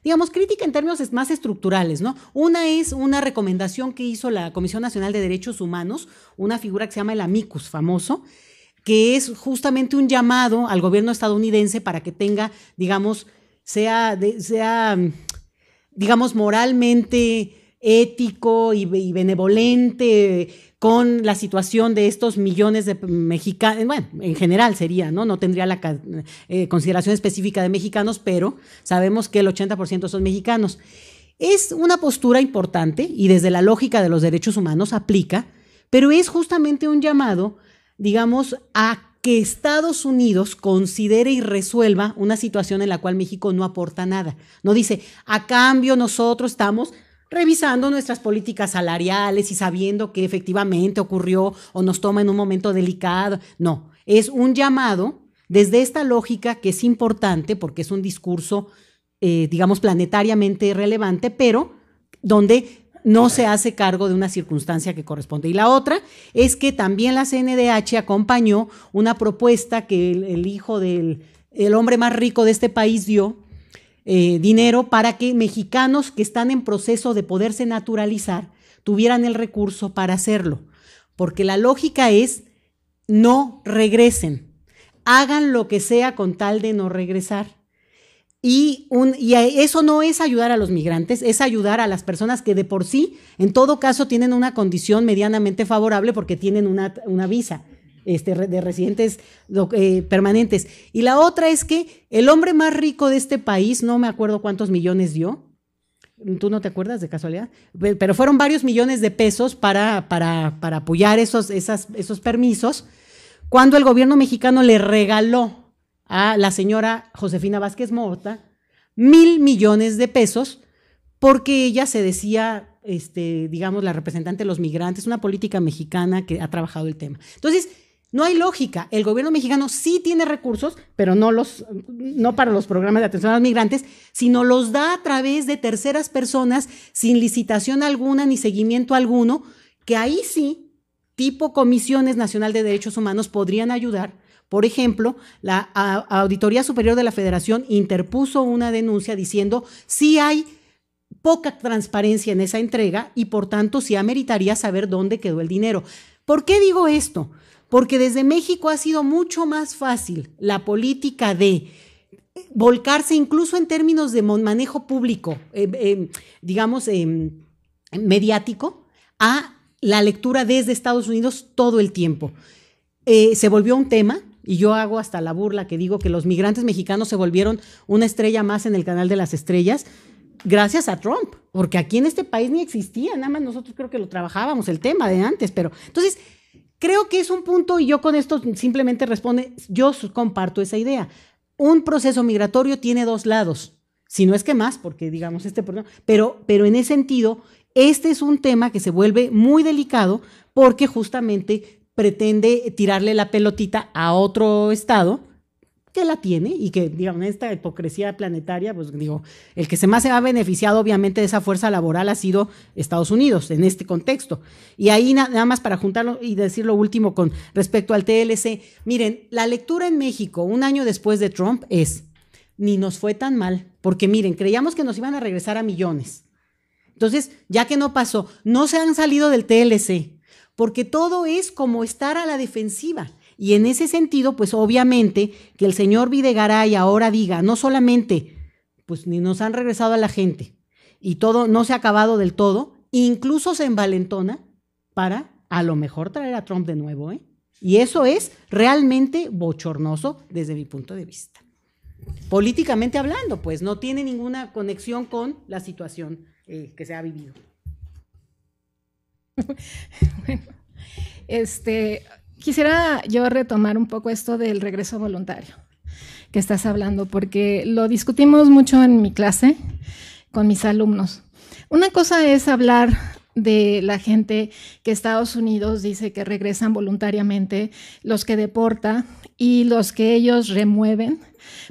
digamos, crítica en términos más estructurales, ¿no? Una es una recomendación que hizo la Comisión Nacional de Derechos Humanos, una figura que se llama el amicus famoso, que es justamente un llamado al gobierno estadounidense para que tenga, digamos, sea, sea digamos, moralmente ético y benevolente, con la situación de estos millones de mexicanos, bueno, en general sería, ¿no? No tendría la eh, consideración específica de mexicanos, pero sabemos que el 80% son mexicanos. Es una postura importante y desde la lógica de los derechos humanos aplica, pero es justamente un llamado, digamos, a que Estados Unidos considere y resuelva una situación en la cual México no aporta nada. No dice, a cambio nosotros estamos revisando nuestras políticas salariales y sabiendo que efectivamente ocurrió o nos toma en un momento delicado. No, es un llamado desde esta lógica que es importante porque es un discurso, eh, digamos, planetariamente relevante, pero donde no se hace cargo de una circunstancia que corresponde. Y la otra es que también la CNDH acompañó una propuesta que el, hijo del el hombre más rico de este país dio, eh, dinero para que mexicanos que están en proceso de poderse naturalizar tuvieran el recurso para hacerlo. Porque la lógica es no regresen, hagan lo que sea con tal de no regresar. Y, eso no es ayudar a los migrantes, es ayudar a las personas que de por sí, en todo caso, tienen una condición medianamente favorable porque tienen una visa. Este, de residentes eh, permanentes. Y la otra es que el hombre más rico de este país, no me acuerdo cuántos millones dio, tú no te acuerdas de casualidad, pero fueron varios millones de pesos para, para, apoyar esos, esos permisos, cuando el gobierno mexicano le regaló a la señora Josefina Vázquez Morta mil millones de pesos, porque ella se decía este, digamos, la representante de los migrantes, una política mexicana que ha trabajado el tema. Entonces, no hay lógica. El gobierno mexicano sí tiene recursos, pero no, los, no para los programas de atención a los migrantes, sino los da a través de terceras personas sin licitación alguna ni seguimiento alguno, que ahí sí, tipo Comisiones Nacional de Derechos Humanos podrían ayudar. Por ejemplo, la Auditoría Superior de la Federación interpuso una denuncia diciendo si sí hay poca transparencia en esa entrega y por tanto sí ameritaría saber dónde quedó el dinero. ¿Por qué digo esto? porque desde México ha sido mucho más fácil la política de eh, volcarse incluso en términos de manejo público, eh, eh, digamos, mediático, a la lectura desde Estados Unidos todo el tiempo. se volvió un tema, y yo hago hasta la burla que digo que los migrantes mexicanos se volvieron una estrella más en el canal de las estrellas, gracias a Trump, porque aquí en este país ni existía, nada más nosotros creo que lo trabajábamos el tema de antes, pero entonces Creo que es un punto, y yo con esto simplemente responde, yo comparto esa idea. Un proceso migratorio tiene dos lados, si no es que más, porque digamos este problema, pero, pero en ese sentido, este es un tema que se vuelve muy delicado porque justamente pretende tirarle la pelotita a otro estado que la tiene y que, digamos, esta hipocresía planetaria, pues digo, el que se más se ha beneficiado obviamente de esa fuerza laboral ha sido Estados Unidos en este contexto. Y ahí nada más para juntarlo y decir lo último con respecto al TLC, miren, la lectura en México un año después de Trump es, ni nos fue tan mal, porque miren, creíamos que nos iban a regresar a millones. Entonces, ya que no pasó, no se han salido del TLC, porque todo es como estar a la defensiva. Y en ese sentido, pues obviamente que el señor Videgaray ahora diga, no solamente, pues ni nos han regresado a la gente y todo no se ha acabado del todo, incluso se envalentona para a lo mejor traer a Trump de nuevo, ¿eh? Y eso es realmente bochornoso desde mi punto de vista. Políticamente hablando, pues no tiene ninguna conexión con la situación eh, que se ha vivido. [laughs] Bueno, este, quisiera yo retomar un poco esto del regreso voluntario que estás hablando, porque lo discutimos mucho en mi clase con mis alumnos. Una cosa es hablar de la gente que Estados Unidos dice que regresan voluntariamente, los que deporta y los que ellos remueven,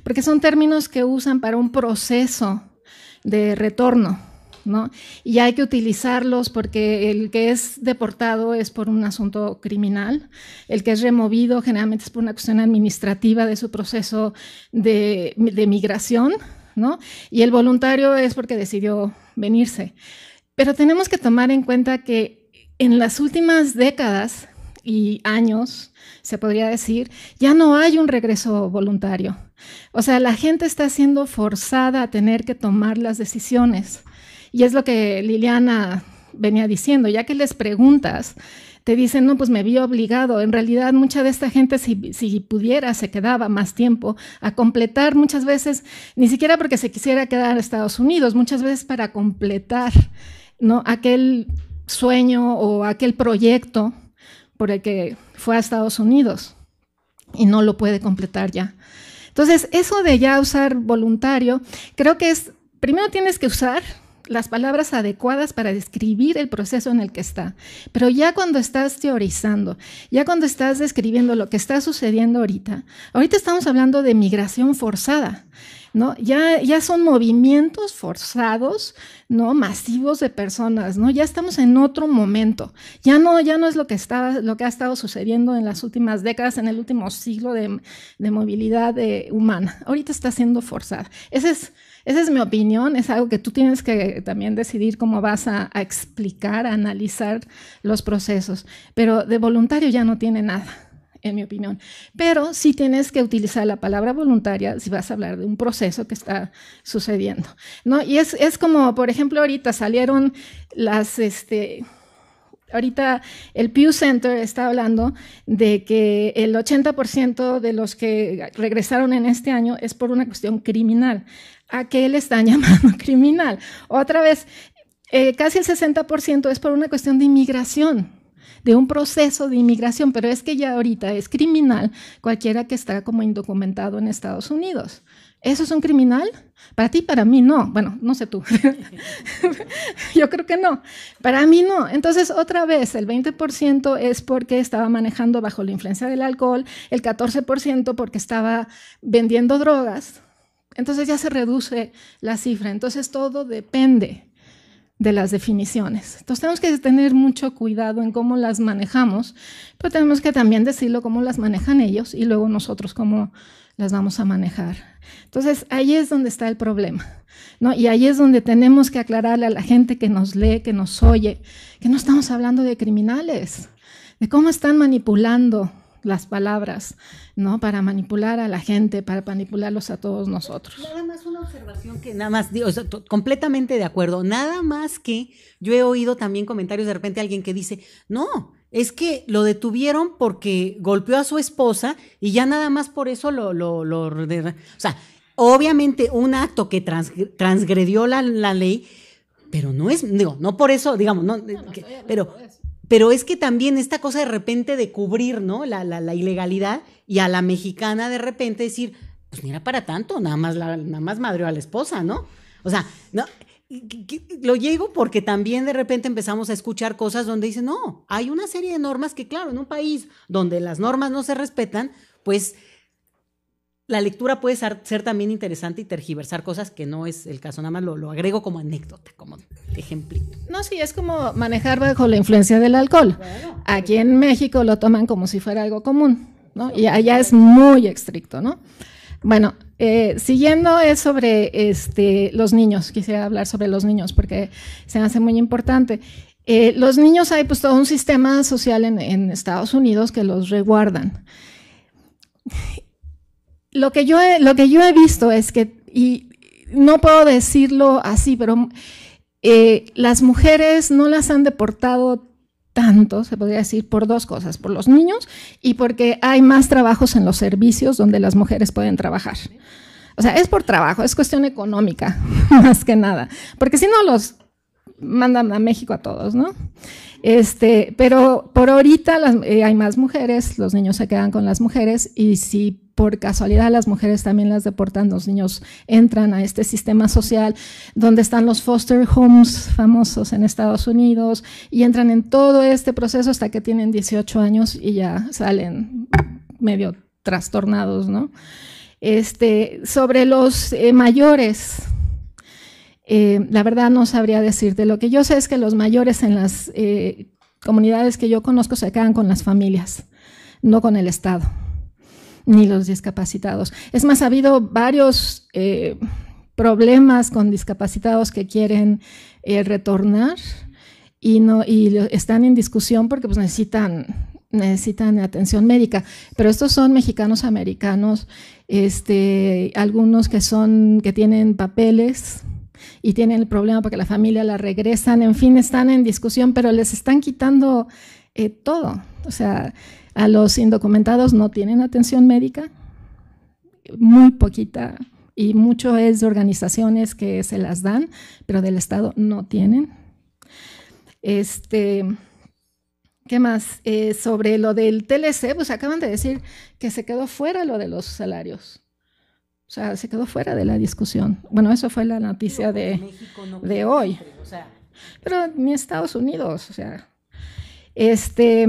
porque son términos que usan para un proceso de retorno. ¿no? Y hay que utilizarlos porque el que es deportado es por un asunto criminal, el que es removido generalmente es por una cuestión administrativa de su proceso de, migración, Y el voluntario es porque decidió venirse. Pero tenemos que tomar en cuenta que en las últimas décadas y años, se podría decir, ya no hay un regreso voluntario. O sea, la gente está siendo forzada a tener que tomar las decisiones. Y es lo que Liliana venía diciendo, ya que les preguntas, te dicen, no, pues me vi obligado. En realidad, mucha de esta gente, si, pudiera, se quedaba más tiempo a completar, muchas veces, ni siquiera porque se quisiera quedar a Estados Unidos, muchas veces para completar ¿no? aquel sueño o aquel proyecto por el que fue a Estados Unidos y no lo puede completar ya. Entonces, eso de ya usar voluntario, creo que es, primero tienes que usar las palabras adecuadas para describir el proceso en el que está. Pero ya cuando estás teorizando, ya cuando estás describiendo lo que está sucediendo ahorita, ahorita estamos hablando de migración forzada. ¿No? Ya, ya son movimientos forzados, ¿no? Masivos de personas, ¿no? Ya estamos en otro momento. Ya no, ya no es lo que, estaba, lo que ha estado sucediendo en las últimas décadas, en el último siglo de, movilidad eh, humana. Ahorita está siendo forzada. Ese es esa es mi opinión, es algo que tú tienes que también decidir cómo vas a, explicar, a analizar los procesos, pero de voluntario ya no tiene nada en mi opinión. Pero sí tienes que utilizar la palabra voluntaria si vas a hablar de un proceso que está sucediendo, ¿no? Y es, como, por ejemplo, ahorita salieron las, este, ahorita el Pew Center está hablando de que el 80% de los que regresaron en este año es por una cuestión criminal. ¿A qué le están [laughs] llamando criminal? Otra vez, eh, casi el 60% es por una cuestión de inmigración, de un proceso de inmigración, pero es que ya ahorita es criminal cualquiera que está como indocumentado en Estados Unidos. ¿Eso es un criminal? Para ti, para mí no. Bueno, no sé tú. [laughs] Yo creo que no. Para mí no. Entonces, otra vez, el 20% es porque estaba manejando bajo la influencia del alcohol, el 14% porque estaba vendiendo drogas, entonces ya se reduce la cifra. Entonces todo depende de las definiciones. Entonces tenemos que tener mucho cuidado en cómo las manejamos, pero tenemos que también decirlo cómo las manejan ellos y luego nosotros cómo las vamos a manejar. Entonces ahí es donde está el problema, ¿no? Y ahí es donde tenemos que aclararle a la gente que nos lee, que nos oye, que no estamos hablando de criminales, de cómo están manipulando las palabras, ¿no? Para manipular a la gente, para manipularlos a todos nosotros. Nada más una observación que nada más, o completamente de acuerdo, nada más que yo he oído también comentarios de repente alguien que dice, no, es que lo detuvieron porque golpeó a su esposa y ya nada más por eso lo, lo, o sea, obviamente un acto que transgredió la, ley, pero no es, digo, no por eso, digamos, no, pero, pero es que también esta cosa de repente de cubrir, ¿no? La, la, ilegalidad y a la mexicana de repente decir, pues mira, para tanto, nada más, la, nada más madrió a la esposa, ¿no? O sea, no, lo llego porque también de repente empezamos a escuchar cosas donde dicen, no, hay una serie de normas que, claro, en un país donde las normas no se respetan, pues la lectura puede ser, también interesante y tergiversar cosas que no es el caso, nada más lo, lo, agrego como anécdota, como ejemplito. No, sí, es como manejar bajo la influencia del alcohol. Pues Aquí en México lo toman como si fuera algo común, ¿no? Y allá es muy estricto, ¿no? Bueno, eh, siguiendo es sobre este, los niños, quisiera hablar sobre los niños porque se me hace muy importante. Eh, los niños hay pues todo un sistema social en, en Estados Unidos que los reguardan lo que yo he, lo que yo he visto es que, y no puedo decirlo así, pero eh, las mujeres no las han deportado tanto, se podría decir, por dos cosas, por los niños y porque hay más trabajos en los servicios donde las mujeres pueden trabajar. O sea, es por trabajo, es cuestión económica, [laughs] más que nada. Porque si no, los mandan a México a todos, ¿no? Este, pero por ahorita eh, hay más mujeres, los niños se quedan con las mujeres y si por casualidad las mujeres también las deportan, los niños entran a este sistema social donde están los foster homes famosos en Estados Unidos y entran en todo este proceso hasta que tienen 18 años y ya salen medio trastornados, ¿no? Este, sobre los eh, mayores, eh, la verdad no sabría decirte. Lo que yo sé es que los mayores en las eh, comunidades que yo conozco se quedan con las familias, no con el Estado, ni los discapacitados. Es más, ha habido varios eh, problemas con discapacitados que quieren retornar y, están en discusión porque pues, necesitan necesitan atención médica, pero estos son mexicanos americanos, este, algunos que son que tienen papeles y tienen el problema porque la familia la regresan, en fin, están en discusión, pero les están quitando eh, todo. O sea, a los indocumentados no tienen atención médica, muy poquita, y mucho es de organizaciones que se las dan, pero del Estado no tienen. Este, ¿Qué más? Eh, sobre lo del TLC, pues acaban de decir que se quedó fuera lo de los salarios. O sea, se quedó fuera de la discusión. Bueno, eso fue la noticia de, hoy. Pero ni Estados Unidos, o sea. Este,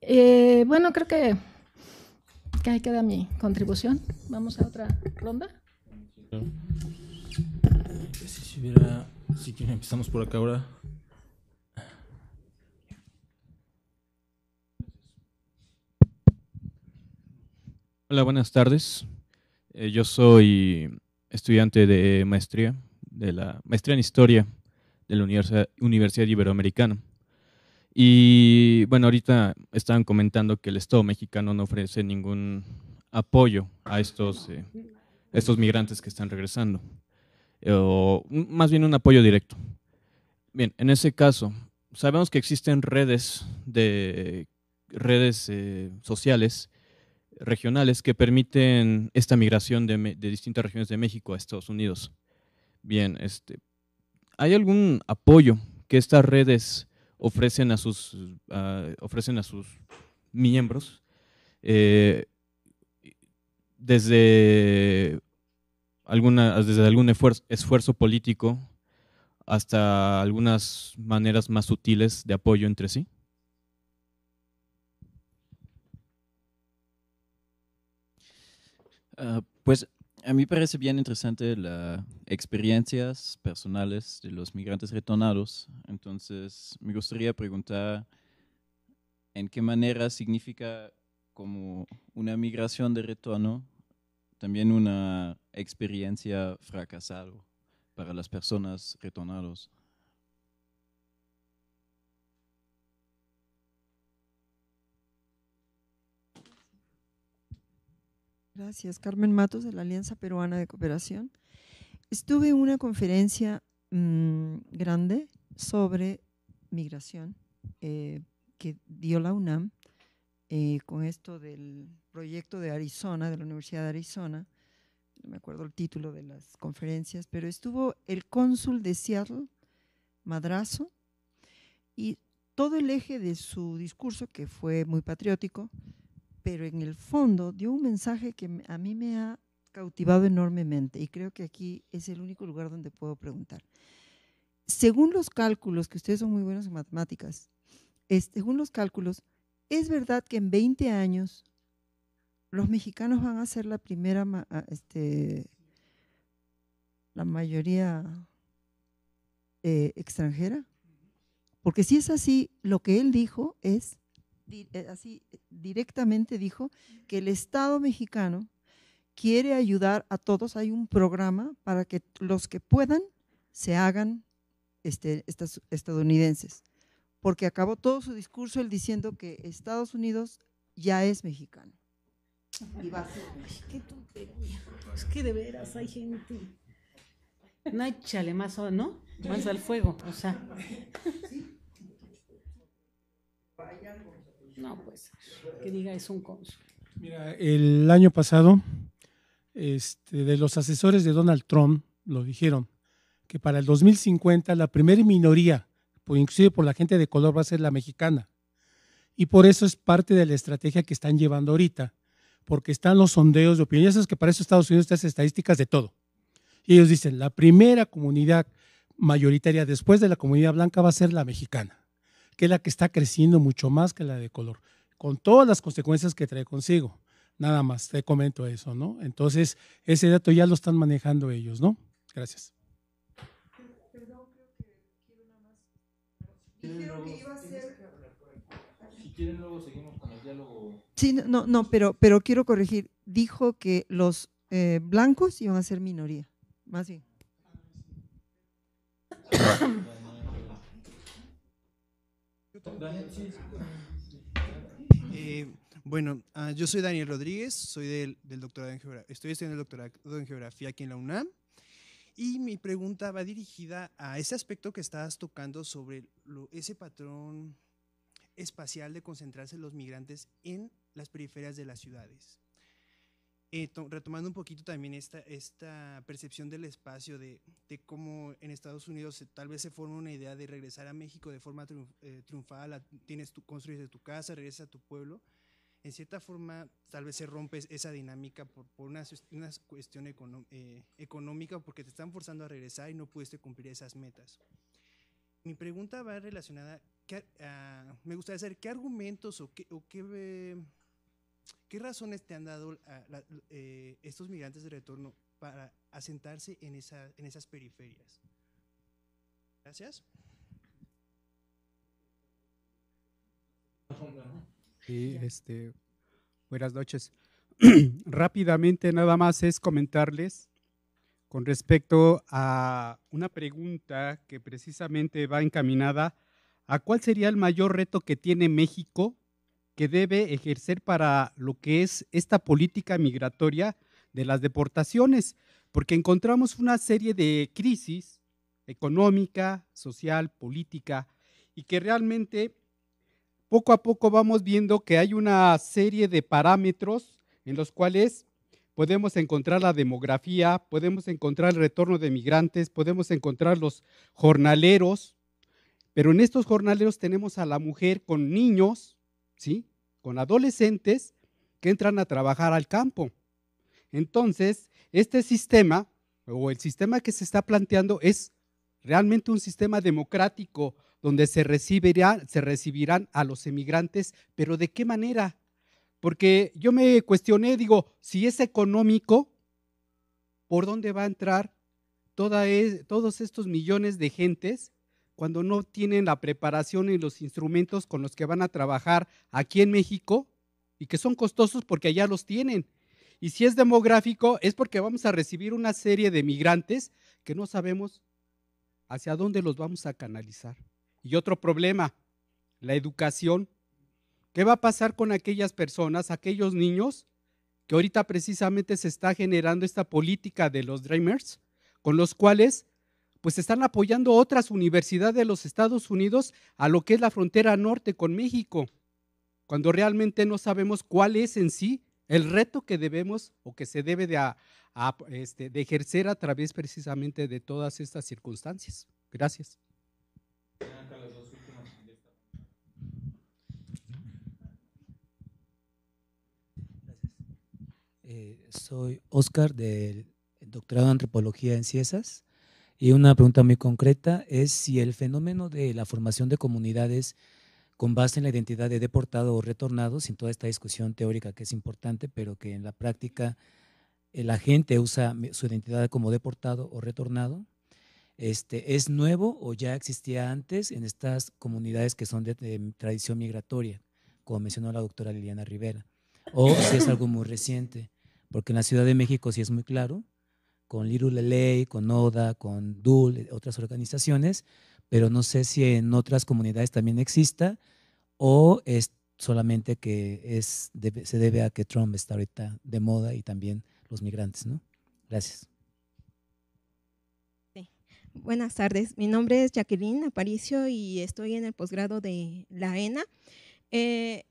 eh, bueno, creo que, que ahí queda mi contribución. Vamos a otra ronda. Si si empezamos por acá ahora. Hola, buenas tardes. Eh, yo soy estudiante de maestría, de la maestría en historia de la Universidad, Iberoamericana. Y bueno, ahorita estaban comentando que el Estado mexicano no ofrece ningún apoyo a estos, eh, estos migrantes que están regresando, eh, o más bien un apoyo directo. Bien, en ese caso, sabemos que existen redes de redes sociales regionales que permiten esta migración de, distintas regiones de México a Estados Unidos. Bien, este, ¿hay algún apoyo que estas redes ofrecen a sus, ofrecen a sus miembros? Eh, desde, desde algún esfuerzo político hasta algunas maneras más sutiles de apoyo entre sí. Ah, pues a mí parece bien interesante las experiencias personales de los migrantes retornados. Entonces, me gustaría preguntar en qué manera significa como una migración de retorno también una experiencia fracasada para las personas retornadas. Gracias, Carmen Matos de la Alianza Peruana de Cooperación. Estuve en una conferencia mm, grande sobre migración eh, que dio la UNAM eh, con esto del proyecto de Arizona, de la Universidad de Arizona. No me acuerdo el título de las conferencias, pero estuvo el cónsul de Seattle, Madrazo, y todo el eje de su discurso, que fue muy patriótico, pero en el fondo dio un mensaje que a mí me ha cautivado enormemente y creo que aquí es el único lugar donde puedo preguntar. Según los cálculos, que ustedes son muy buenos en matemáticas, según los cálculos, ¿es verdad que en 20 años los mexicanos van a ser la primera, este, la mayoría eh, extranjera? Porque si es así, lo que él dijo es eh, así eh, directamente dijo que el Estado mexicano quiere ayudar a todos. Hay un programa para que los que puedan se hagan este, estas, estadounidenses. Porque acabó todo su discurso él diciendo que Estados Unidos ya es mexicano. Y va a ser. que de veras hay gente. No échale más, oh, ¿no? al fuego, o sea. No, pues, que diga es un cónsul. Mira, el año pasado, este, de los asesores de Donald Trump, lo dijeron, que para el 2050 la primera minoría, inclusive por la gente de color, va a ser la mexicana. Y por eso es parte de la estrategia que están llevando ahorita, porque están los sondeos de opinión. Ya sabes que para eso Estados Unidos te hace estadísticas de todo. Y ellos dicen, la primera comunidad mayoritaria después de la comunidad blanca va a ser la mexicana que es la que está creciendo mucho más que la de color, con todas las consecuencias que trae consigo. Nada más, te comento eso, ¿no? Entonces, ese dato ya lo están manejando ellos, ¿no? Gracias. Perdón, creo Si quieren, luego seguimos con el diálogo. Sí, no, no, pero, pero quiero corregir. Dijo que los eh, blancos iban a ser minoría, más bien. Ah, eh, bueno, ah, yo soy Daniel Rodríguez, soy del, doctorado en geografía, estoy estudiando el doctorado en geografía aquí en la UNAM y mi pregunta va dirigida a ese aspecto que estabas tocando sobre ese patrón espacial de concentrarse los migrantes en las periferias de las ciudades. Eh, retomando un poquito también esta, esta percepción del espacio, de, de cómo en Estados Unidos tal vez se forma una idea de regresar a México de forma triunfada, eh, triunfal, tienes tu, construyes tu casa, regresas a tu pueblo. En cierta forma, tal vez se rompe esa dinámica por, una, cuestión eh, económica, porque te están forzando a regresar y no pudiste cumplir esas metas. Mi pregunta va relacionada, ah, me gustaría saber qué argumentos o qué, o qué ¿Qué razones te han dado ah, eh, estos migrantes de retorno para asentarse en, esas periferias? Gracias. Este, buenas noches. [clears throat] Rápidamente nada más es comentarles con respecto a una pregunta que precisamente va encaminada a cuál sería el mayor reto que tiene México que debe ejercer para lo que es esta política migratoria de las deportaciones, porque encontramos una serie de crisis económica, social, política, y que realmente poco a poco vamos viendo que hay una serie de parámetros en los cuales podemos encontrar la demografía, podemos encontrar el retorno de migrantes, podemos encontrar los jornaleros, pero en estos jornaleros tenemos a la mujer con niños, ¿sí? con adolescentes que entran a trabajar al campo. Entonces, este sistema o el sistema que se está planteando es realmente un sistema democrático donde se, se recibirán a los emigrantes, pero ¿de qué manera? Porque yo me cuestioné, digo, si es económico, ¿por dónde va a entrar e, todos estos millones de gentes cuando no tienen la preparación y los instrumentos con los que van a trabajar aquí en México y que son costosos porque allá los tienen. Y si es demográfico, es porque vamos a recibir una serie de migrantes que no sabemos hacia dónde los vamos a canalizar. Y otro problema, la educación. ¿Qué va a pasar con aquellas personas, aquellos niños que ahorita precisamente se está generando esta política de los Dreamers, con los cuales pues están apoyando otras universidades de los Estados Unidos a lo que es la frontera norte con México, cuando realmente no sabemos cuál es en sí el reto que debemos o que se debe de, este, ejercer a través precisamente de todas estas circunstancias. Gracias. Eh, soy Oscar del doctorado en antropología en Ciesas. Y una pregunta muy concreta es si el fenómeno de la formación de comunidades con base en la identidad de deportado o retornado, sin toda esta discusión teórica que es importante, pero que en la práctica la gente usa su identidad como deportado o retornado, este, ¿es nuevo o ya existía antes en estas comunidades que son de, de tradición migratoria, como mencionó la doctora Liliana Rivera? O si es algo muy reciente, porque en la Ciudad de México sí es muy claro, con Little LA, con ODA, con DUL, eh, otras organizaciones, pero no sé si en otras comunidades también exista o es solamente que es, se debe a que Trump está ahorita de moda y también los migrantes, ¿no? Gracias. Buenas tardes, mi nombre es Jacqueline Aparicio y estoy en el posgrado de la ENA. Eh,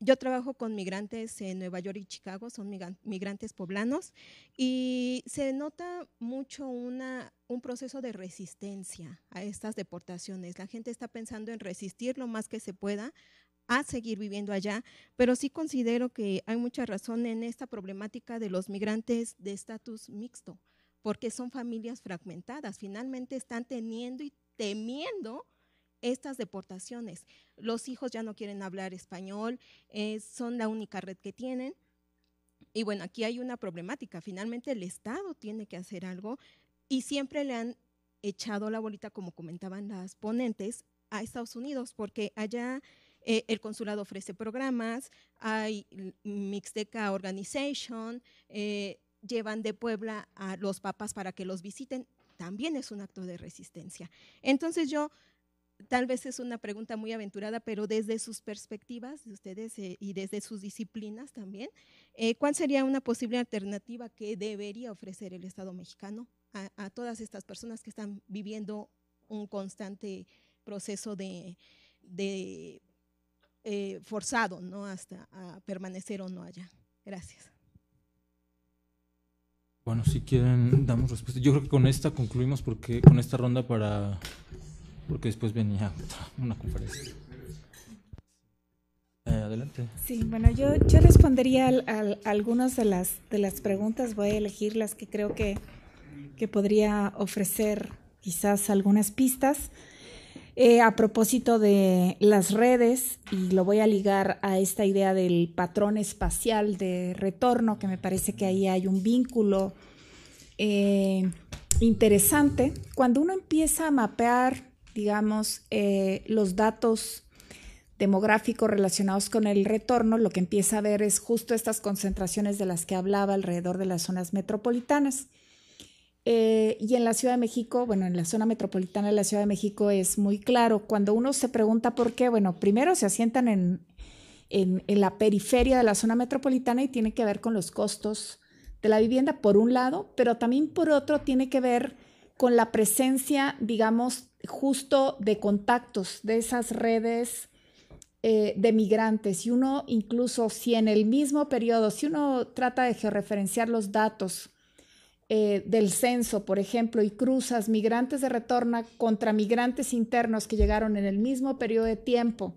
yo trabajo con migrantes en Nueva York y Chicago, son migrantes poblanos, y se nota mucho un proceso de resistencia a estas deportaciones. La gente está pensando en resistir lo más que se pueda a seguir viviendo allá, pero sí considero que hay mucha razón en esta problemática de los migrantes de estatus mixto, porque son familias fragmentadas, finalmente están teniendo y temiendo estas deportaciones. Los hijos ya no quieren hablar español, eh, son la única red que tienen. Y bueno, aquí hay una problemática. Finalmente el Estado tiene que hacer algo y siempre le han echado la bolita, como comentaban las ponentes, a Estados Unidos, porque allá eh, el consulado ofrece programas, hay Mixteca Organization, eh, llevan de Puebla a los papas para que los visiten, también es un acto de resistencia. Entonces yo tal vez es una pregunta muy aventurada, pero desde sus perspectivas ustedes eh, y desde sus disciplinas también, eh, ¿cuál sería una posible alternativa que debería ofrecer el Estado mexicano a, todas estas personas que están viviendo un constante proceso de, eh, forzado, ¿no? Hasta a permanecer o no allá. Gracias. Bueno, si quieren, damos respuesta. Yo creo que con esta concluimos porque con esta ronda para porque después venía una conferencia. Eh, adelante. Sí, bueno, yo, yo respondería a algunas de las, de las preguntas, voy a elegir las que creo que, podría ofrecer quizás algunas pistas. Eh, a propósito de las redes, y lo voy a ligar a esta idea del patrón espacial de retorno, que me parece que ahí hay un vínculo eh, interesante. Cuando uno empieza a mapear digamos, eh, los datos demográficos relacionados con el retorno, lo que empieza a ver es justo estas concentraciones de las que hablaba alrededor de las zonas metropolitanas. Eh, y en la Ciudad de México, bueno, en la zona metropolitana de la Ciudad de México es muy claro. Cuando uno se pregunta por qué, bueno, primero se asientan en, en, la periferia de la zona metropolitana y tiene que ver con los costos de la vivienda, por un lado, pero también por otro tiene que ver con la presencia, digamos, justo de contactos de esas redes eh, de migrantes. Y uno incluso si en el mismo periodo, si uno trata de georreferenciar los datos eh, del censo, por ejemplo, y cruzas migrantes de retorno contra migrantes internos que llegaron en el mismo periodo de tiempo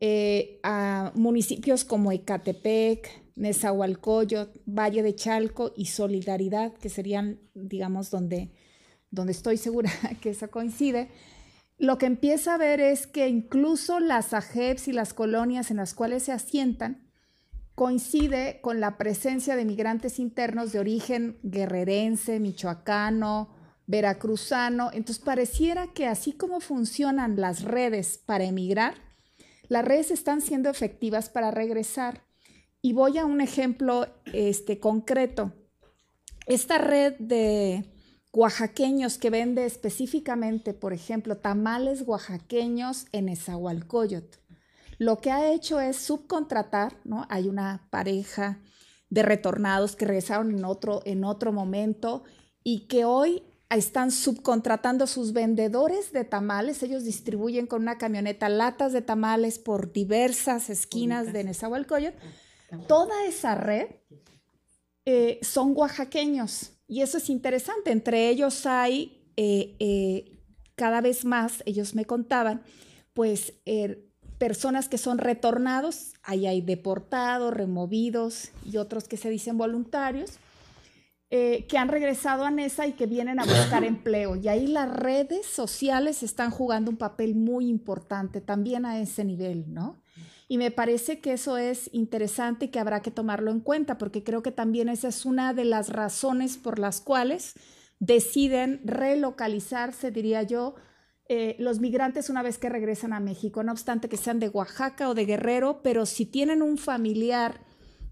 eh, a municipios como Ecatepec, Nezahualcóyotl, Valle de Chalco y Solidaridad, que serían, digamos, donde donde estoy segura [laughs] que eso coincide, lo que empieza a ver es que incluso las AJEPs y las colonias en las cuales se asientan coincide con la presencia de migrantes internos de origen guerrerense, michoacano, veracruzano. Entonces pareciera que así como funcionan las redes para emigrar, las redes están siendo efectivas para regresar. Y voy a un ejemplo este, concreto. Esta red de oaxaqueños que vende específicamente, por ejemplo, tamales oaxaqueños en Esahualcoyot. Lo que ha hecho es subcontratar, ¿no? Hay una pareja de retornados que regresaron en otro, en otro momento y que hoy están subcontratando sus vendedores de tamales. Ellos distribuyen con una camioneta latas de tamales por diversas esquinas de Nezahualcóyotl. Toda esa red eh, son oaxaqueños y eso es interesante. Entre ellos hay, eh, eh, cada vez más, ellos me contaban, pues er, personas que son retornados, ahí hay deportados, removidos y otros que se dicen voluntarios, eh, que han regresado a NESA y que vienen a buscar empleo. Y ahí las redes sociales están jugando un papel muy importante también a ese nivel, ¿no? Y me parece que eso es interesante y que habrá que tomarlo en cuenta, porque creo que también esa es una de las razones por las cuales deciden relocalizarse, diría yo, eh, los migrantes una vez que regresan a México, no obstante que sean de Oaxaca o de Guerrero, pero si tienen un familiar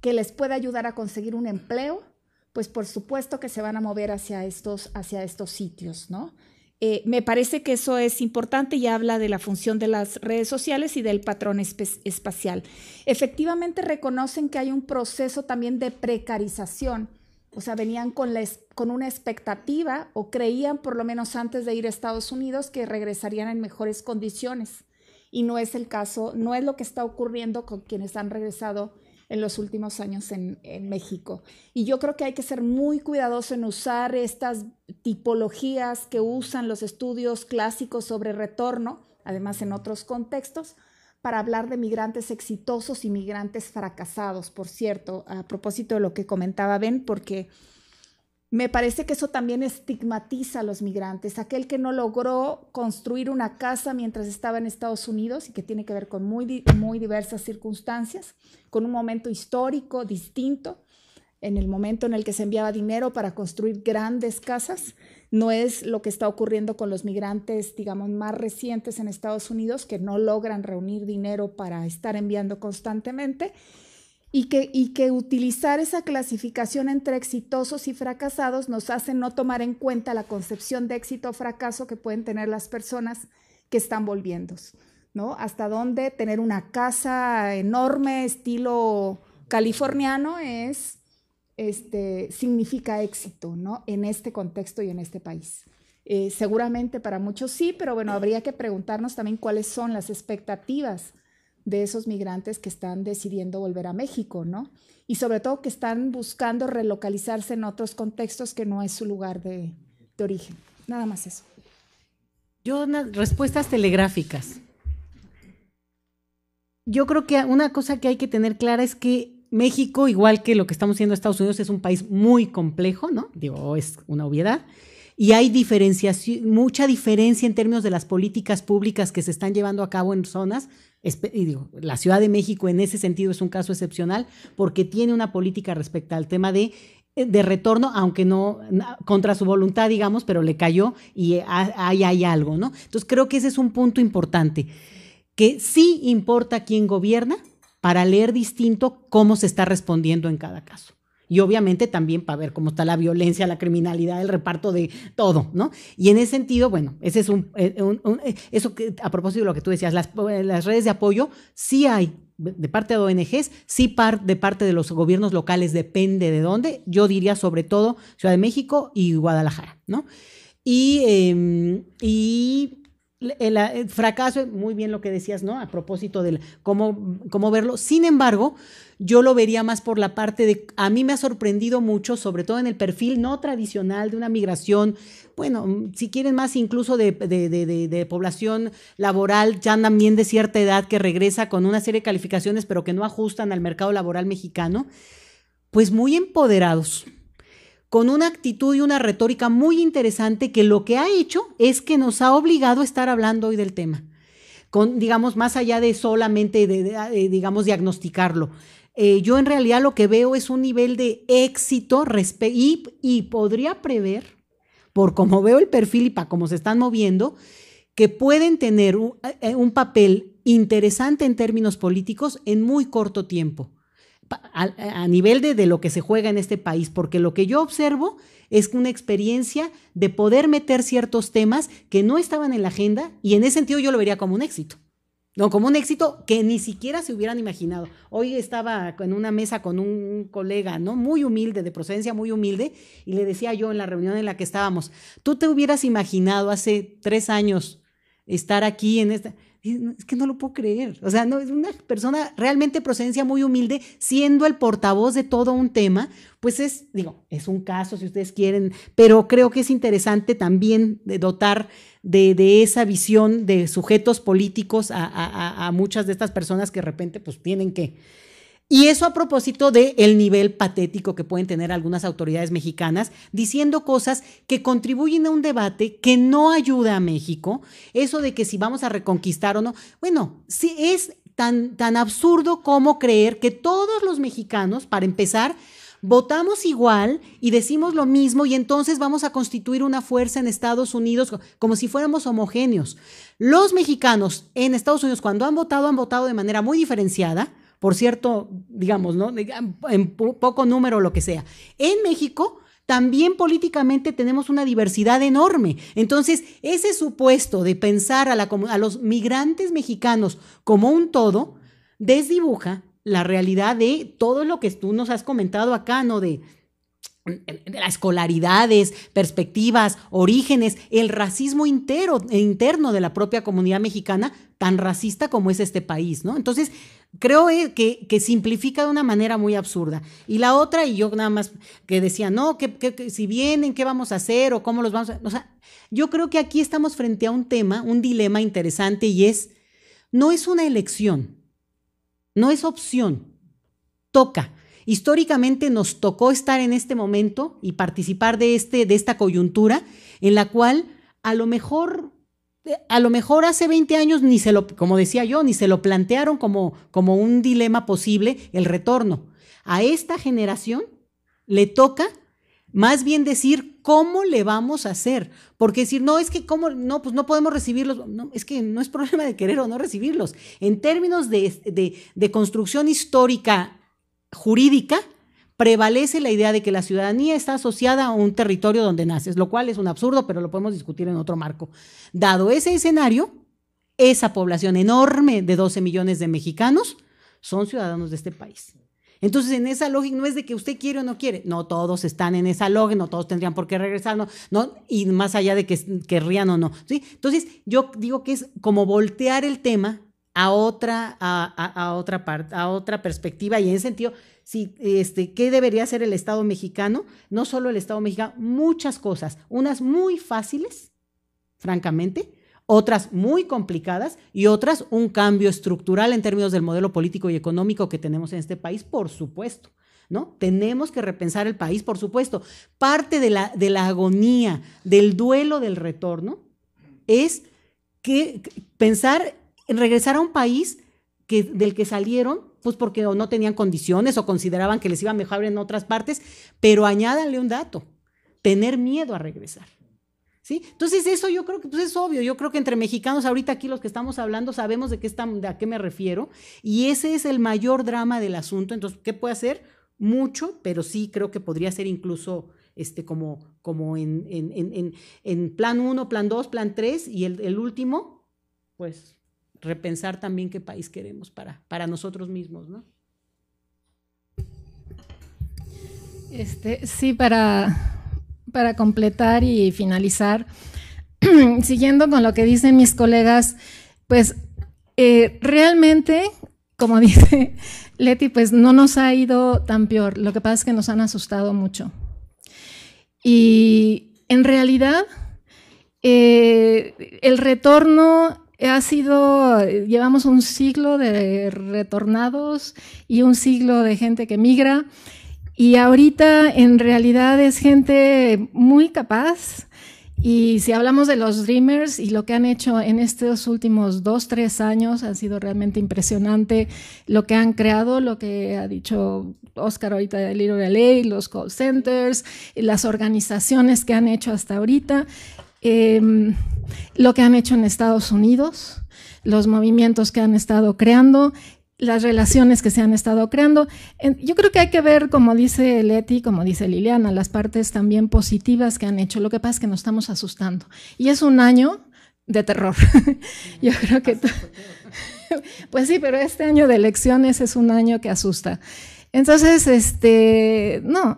que les pueda ayudar a conseguir un empleo, pues por supuesto que se van a mover hacia estos, hacia estos sitios, ¿no? Eh, me parece que eso es importante y habla de la función de las redes sociales y del patrón espacial. Efectivamente, reconocen que hay un proceso también de precarización. O sea, venían con, con una expectativa o creían, por lo menos antes de ir a Estados Unidos, que regresarían en mejores condiciones. Y no es el caso, no es lo que está ocurriendo con quienes han regresado en los últimos años en, México. Y yo creo que hay que ser muy cuidadoso en usar estas tipologías que usan los estudios clásicos sobre retorno, además en otros contextos, para hablar de migrantes exitosos y migrantes fracasados, por cierto, a propósito de lo que comentaba Ben, porque me parece que eso también estigmatiza a los migrantes, aquel que no logró construir una casa mientras estaba en Estados Unidos y que tiene que ver con muy, muy diversas circunstancias, con un momento histórico distinto, en el momento en el que se enviaba dinero para construir grandes casas, no es lo que está ocurriendo con los migrantes, digamos, más recientes en Estados Unidos, que no logran reunir dinero para estar enviando constantemente y que, utilizar esa clasificación entre exitosos y fracasados nos hace no tomar en cuenta la concepción de éxito o fracaso que pueden tener las personas que están volviendo, ¿no? Hasta dónde tener una casa enorme, estilo californiano, es, este, significa éxito, ¿no? En este contexto y en este país. Eh, seguramente para muchos sí, pero bueno, habría que preguntarnos también cuáles son las expectativas de esos migrantes que están decidiendo volver a México, ¿no? Y sobre todo que están buscando relocalizarse en otros contextos que no es su lugar de, origen. Nada más eso. Yo, respuestas telegráficas. Yo creo que una cosa que hay que tener clara es que México, igual que lo que estamos haciendo Estados Unidos, es un país muy complejo, ¿no? Digo, es una obviedad. Y hay diferenciación, mucha diferencia en términos de las políticas públicas que se están llevando a cabo en zonas la Ciudad de México en ese sentido es un caso excepcional porque tiene una política respecto al tema de eh, de retorno, aunque no contra su voluntad, digamos, pero le cayó y eh, ahí hay algo, ¿no? Entonces creo que ese es un punto importante, que sí importa quién gobierna para leer distinto cómo se está respondiendo en cada caso y obviamente también para ver cómo está la violencia, la criminalidad, el reparto de todo, ¿no? Y en ese sentido, bueno, ese es un, eh, eh, eso que, a propósito de lo que tú decías, las, eh, las redes de apoyo sí hay de parte de ONGs, sí par, de parte de los gobiernos locales, depende de dónde, yo diría sobre todo Ciudad de México y Guadalajara, ¿no? Y, em, y el, fracaso, muy bien lo que decías, ¿no? A propósito del cómo, cómo verlo. Sin embargo, yo lo vería más por la parte de, a mí me ha sorprendido mucho, sobre todo en el perfil no tradicional de una migración, bueno, si quieren más incluso de, de población laboral, ya también de cierta edad que regresa con una serie de calificaciones, pero que no ajustan al mercado laboral mexicano, pues muy empoderados con una actitud y una retórica muy interesante que lo que ha hecho es que nos ha obligado a estar hablando hoy del tema, digamos, más allá de solamente, eh, digamos, diagnosticarlo. Eh, yo en realidad lo que veo es un nivel de éxito y, y podría prever, por como veo el perfil y para cómo se están moviendo, que pueden tener eh, un papel interesante en términos políticos en muy corto tiempo a, nivel de, lo que se juega en este país, porque lo que yo observo es una experiencia de poder meter ciertos temas que no estaban en la agenda y en ese sentido yo lo vería como un éxito. No, como un éxito que ni siquiera se hubieran imaginado. Hoy estaba en una mesa con un colega, ¿no? Muy humilde, de procedencia muy humilde, y le decía yo en la reunión en la que estábamos, tú te hubieras imaginado hace tres años estar aquí en esta es que no lo puedo creer. O sea, no, es una persona realmente procedencia muy humilde, siendo el portavoz de todo un tema, pues es, digo, es un caso si ustedes quieren, pero creo que es interesante también dotar de, esa visión de sujetos políticos a, a muchas de estas personas que de repente pues tienen que y eso a propósito del nivel patético que pueden tener algunas autoridades mexicanas diciendo cosas que contribuyen a un debate que no ayuda a México. Eso de que si vamos a reconquistar o no. Bueno, si es tan, tan absurdo como creer que todos los mexicanos, para empezar, votamos igual y decimos lo mismo y entonces vamos a constituir una fuerza en Estados Unidos como si fuéramos homogéneos. Los mexicanos en Estados Unidos cuando han votado han votado de manera muy diferenciada por cierto, digamos, ¿no? En poco número, lo que sea. En México, también políticamente tenemos una diversidad enorme. Entonces, ese supuesto de pensar a, a, los migrantes mexicanos como un todo, desdibuja la realidad de todo lo que tú nos has comentado acá, ¿no? De las escolaridades, perspectivas, orígenes, el racismo intero, interno de la propia comunidad mexicana, tan racista como es este país, ¿no? Entonces, creo eh, que, simplifica de una manera muy absurda. Y la otra, y yo nada más que decía, no, que, que si vienen, ¿qué vamos a hacer o cómo los vamos a...? O sea, yo creo que aquí estamos frente a un tema, un dilema interesante y es, no es una elección, no es opción, toca. Históricamente nos tocó estar en este momento y participar de, este, de esta coyuntura en la cual a lo mejor a lo mejor hace 20 años ni se lo, como decía yo, ni se lo plantearon como, como un dilema posible el retorno. A esta generación le toca más bien decir cómo le vamos a hacer, porque decir, no, es que cómo, no, pues no podemos recibirlos, no, es que no es problema de querer o no recibirlos. En términos de, de, de construcción histórica jurídica, prevalece la idea de que la ciudadanía está asociada a un territorio donde naces, lo cual es un absurdo, pero lo podemos discutir en otro marco. Dado ese escenario, esa población enorme de 12 millones de mexicanos son ciudadanos de este país. Entonces, en esa lógica no es de que usted quiere o no quiere. No todos están en esa lógica, no todos tendrían por qué regresar, no, y más allá de que querrían o no. ¿sí? Entonces, yo digo que es como voltear el tema a otra, a, otra parte, a otra perspectiva. Y en ese sentido, si, este, ¿qué debería hacer el Estado mexicano? No solo el Estado mexicano, muchas cosas, unas muy fáciles, francamente, otras muy complicadas y otras un cambio estructural en términos del modelo político y económico que tenemos en este país, por supuesto. ¿No? Tenemos que repensar el país, por supuesto. Parte de la, de la agonía, del duelo del retorno, es que pensar regresar a un país que, del que salieron, pues porque no tenían condiciones o consideraban que les iba mejor en otras partes, pero añádanle un dato, tener miedo a regresar. ¿Sí? Entonces eso yo creo que pues, es obvio, yo creo que entre mexicanos ahorita aquí los que estamos hablando sabemos de qué, a qué me refiero y ese es el mayor drama del asunto, entonces ¿qué puede hacer? Mucho, pero sí creo que podría ser incluso este, como, como en, en, plan 1, plan 2, plan 3 y el, el último, pues repensar también qué país queremos para, para nosotros mismos, Este, sí, para, para completar y finalizar, [clears throat] siguiendo con lo que dicen mis colegas, pues eh, realmente, como [laughs] dice Leti, pues no nos ha ido tan peor. Lo que pasa es que nos han asustado mucho. Y en realidad, eh, el retorno eh, ha sido, eh, llevamos un siglo de retornados y un siglo de gente que migra. Y ahorita en realidad es gente muy capaz. Y si hablamos de los Dreamers y lo que han hecho en estos últimos dos, tres años, ha sido realmente impresionante lo que han creado, lo que ha dicho Oscar ahorita de Little LA, los call centers, las organizaciones que han hecho hasta ahorita. Em, lo que han hecho en Estados Unidos, los movimientos que han estado creando, las relaciones que se han estado creando. Yo creo que hay que ver, como dice Leti, como dice Liliana, las partes también positivas que han hecho. Lo que pasa es que nos estamos asustando. Y es un año de terror. [laughs] Yo creo que... [laughs] Pues sí, pero este año de elecciones es un año que asusta. Entonces, este, no,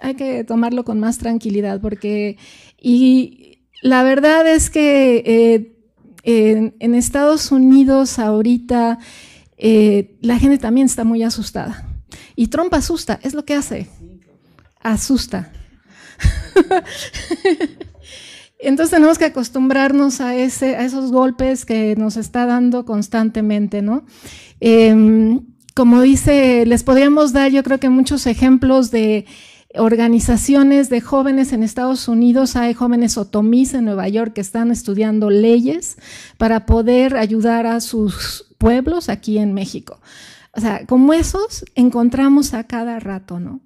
hay que tomarlo con más tranquilidad porque... Y la verdad es que eh, en, Estados Unidos ahorita eh, la gente también está muy asustada. Y Trump asusta, es lo que hace. Asusta. [laughs] Entonces tenemos que acostumbrarnos a, ese, a esos golpes que nos está dando constantemente, ¿no? Em, como dice, les podríamos dar yo creo que muchos ejemplos de organizaciones de jóvenes en Estados Unidos, hay jóvenes otomís en Nueva York que están estudiando leyes para poder ayudar a sus pueblos aquí en México. O sea, como esos encontramos a cada rato, ¿no?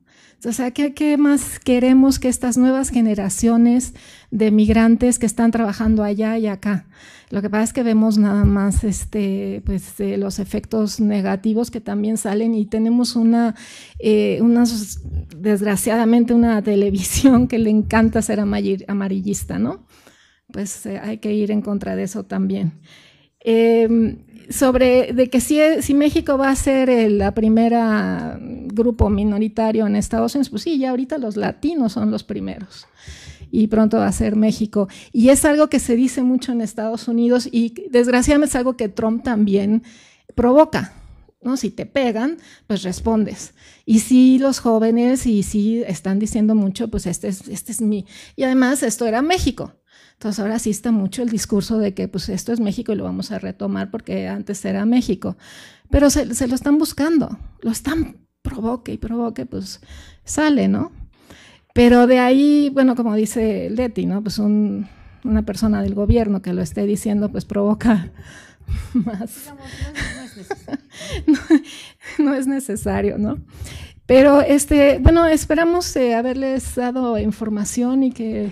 O sea, ¿qué, qué más queremos que estas nuevas generaciones de migrantes que están trabajando allá y acá. Lo que pasa es que vemos nada más este, pues, eh, los efectos negativos que también salen y tenemos una, eh, desgraciadamente, una televisión que le encanta ser amarillista, ¿no? Pues eh, hay que ir en contra de eso también. Em, sobre de que si, si, México va a ser el la primera grupo minoritario en Estados Unidos, pues sí, ya ahorita los latinos son los primeros y pronto va a ser México. Y es algo que se dice mucho en Estados Unidos y desgraciadamente es algo que Trump también provoca. ¿no? Si te pegan, pues respondes. Y si los jóvenes y si están diciendo mucho, pues este es, este es mi... Y además esto era México. Entonces ahora sí está mucho el discurso de que pues esto es México y lo vamos a retomar porque antes era México. Pero se, se lo están buscando, lo están provoque y provoque, pues sale, ¿no? Pero de ahí, bueno, como dice Leti, ¿no? Pues una persona del gobierno que lo esté diciendo, pues provoca [laughs] más. [laughs] no, no es necesario, ¿no? Pero este, bueno, esperamos eh, haberles dado información y que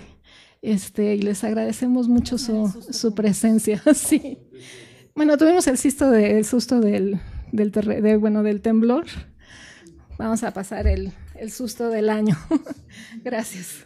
este, y les agradecemos mucho su, presencia. [laughs] sí. Bueno, tuvimos el, susto, susto del, del, bueno, del temblor. Vamos a pasar el, el susto del año. [laughs] Gracias.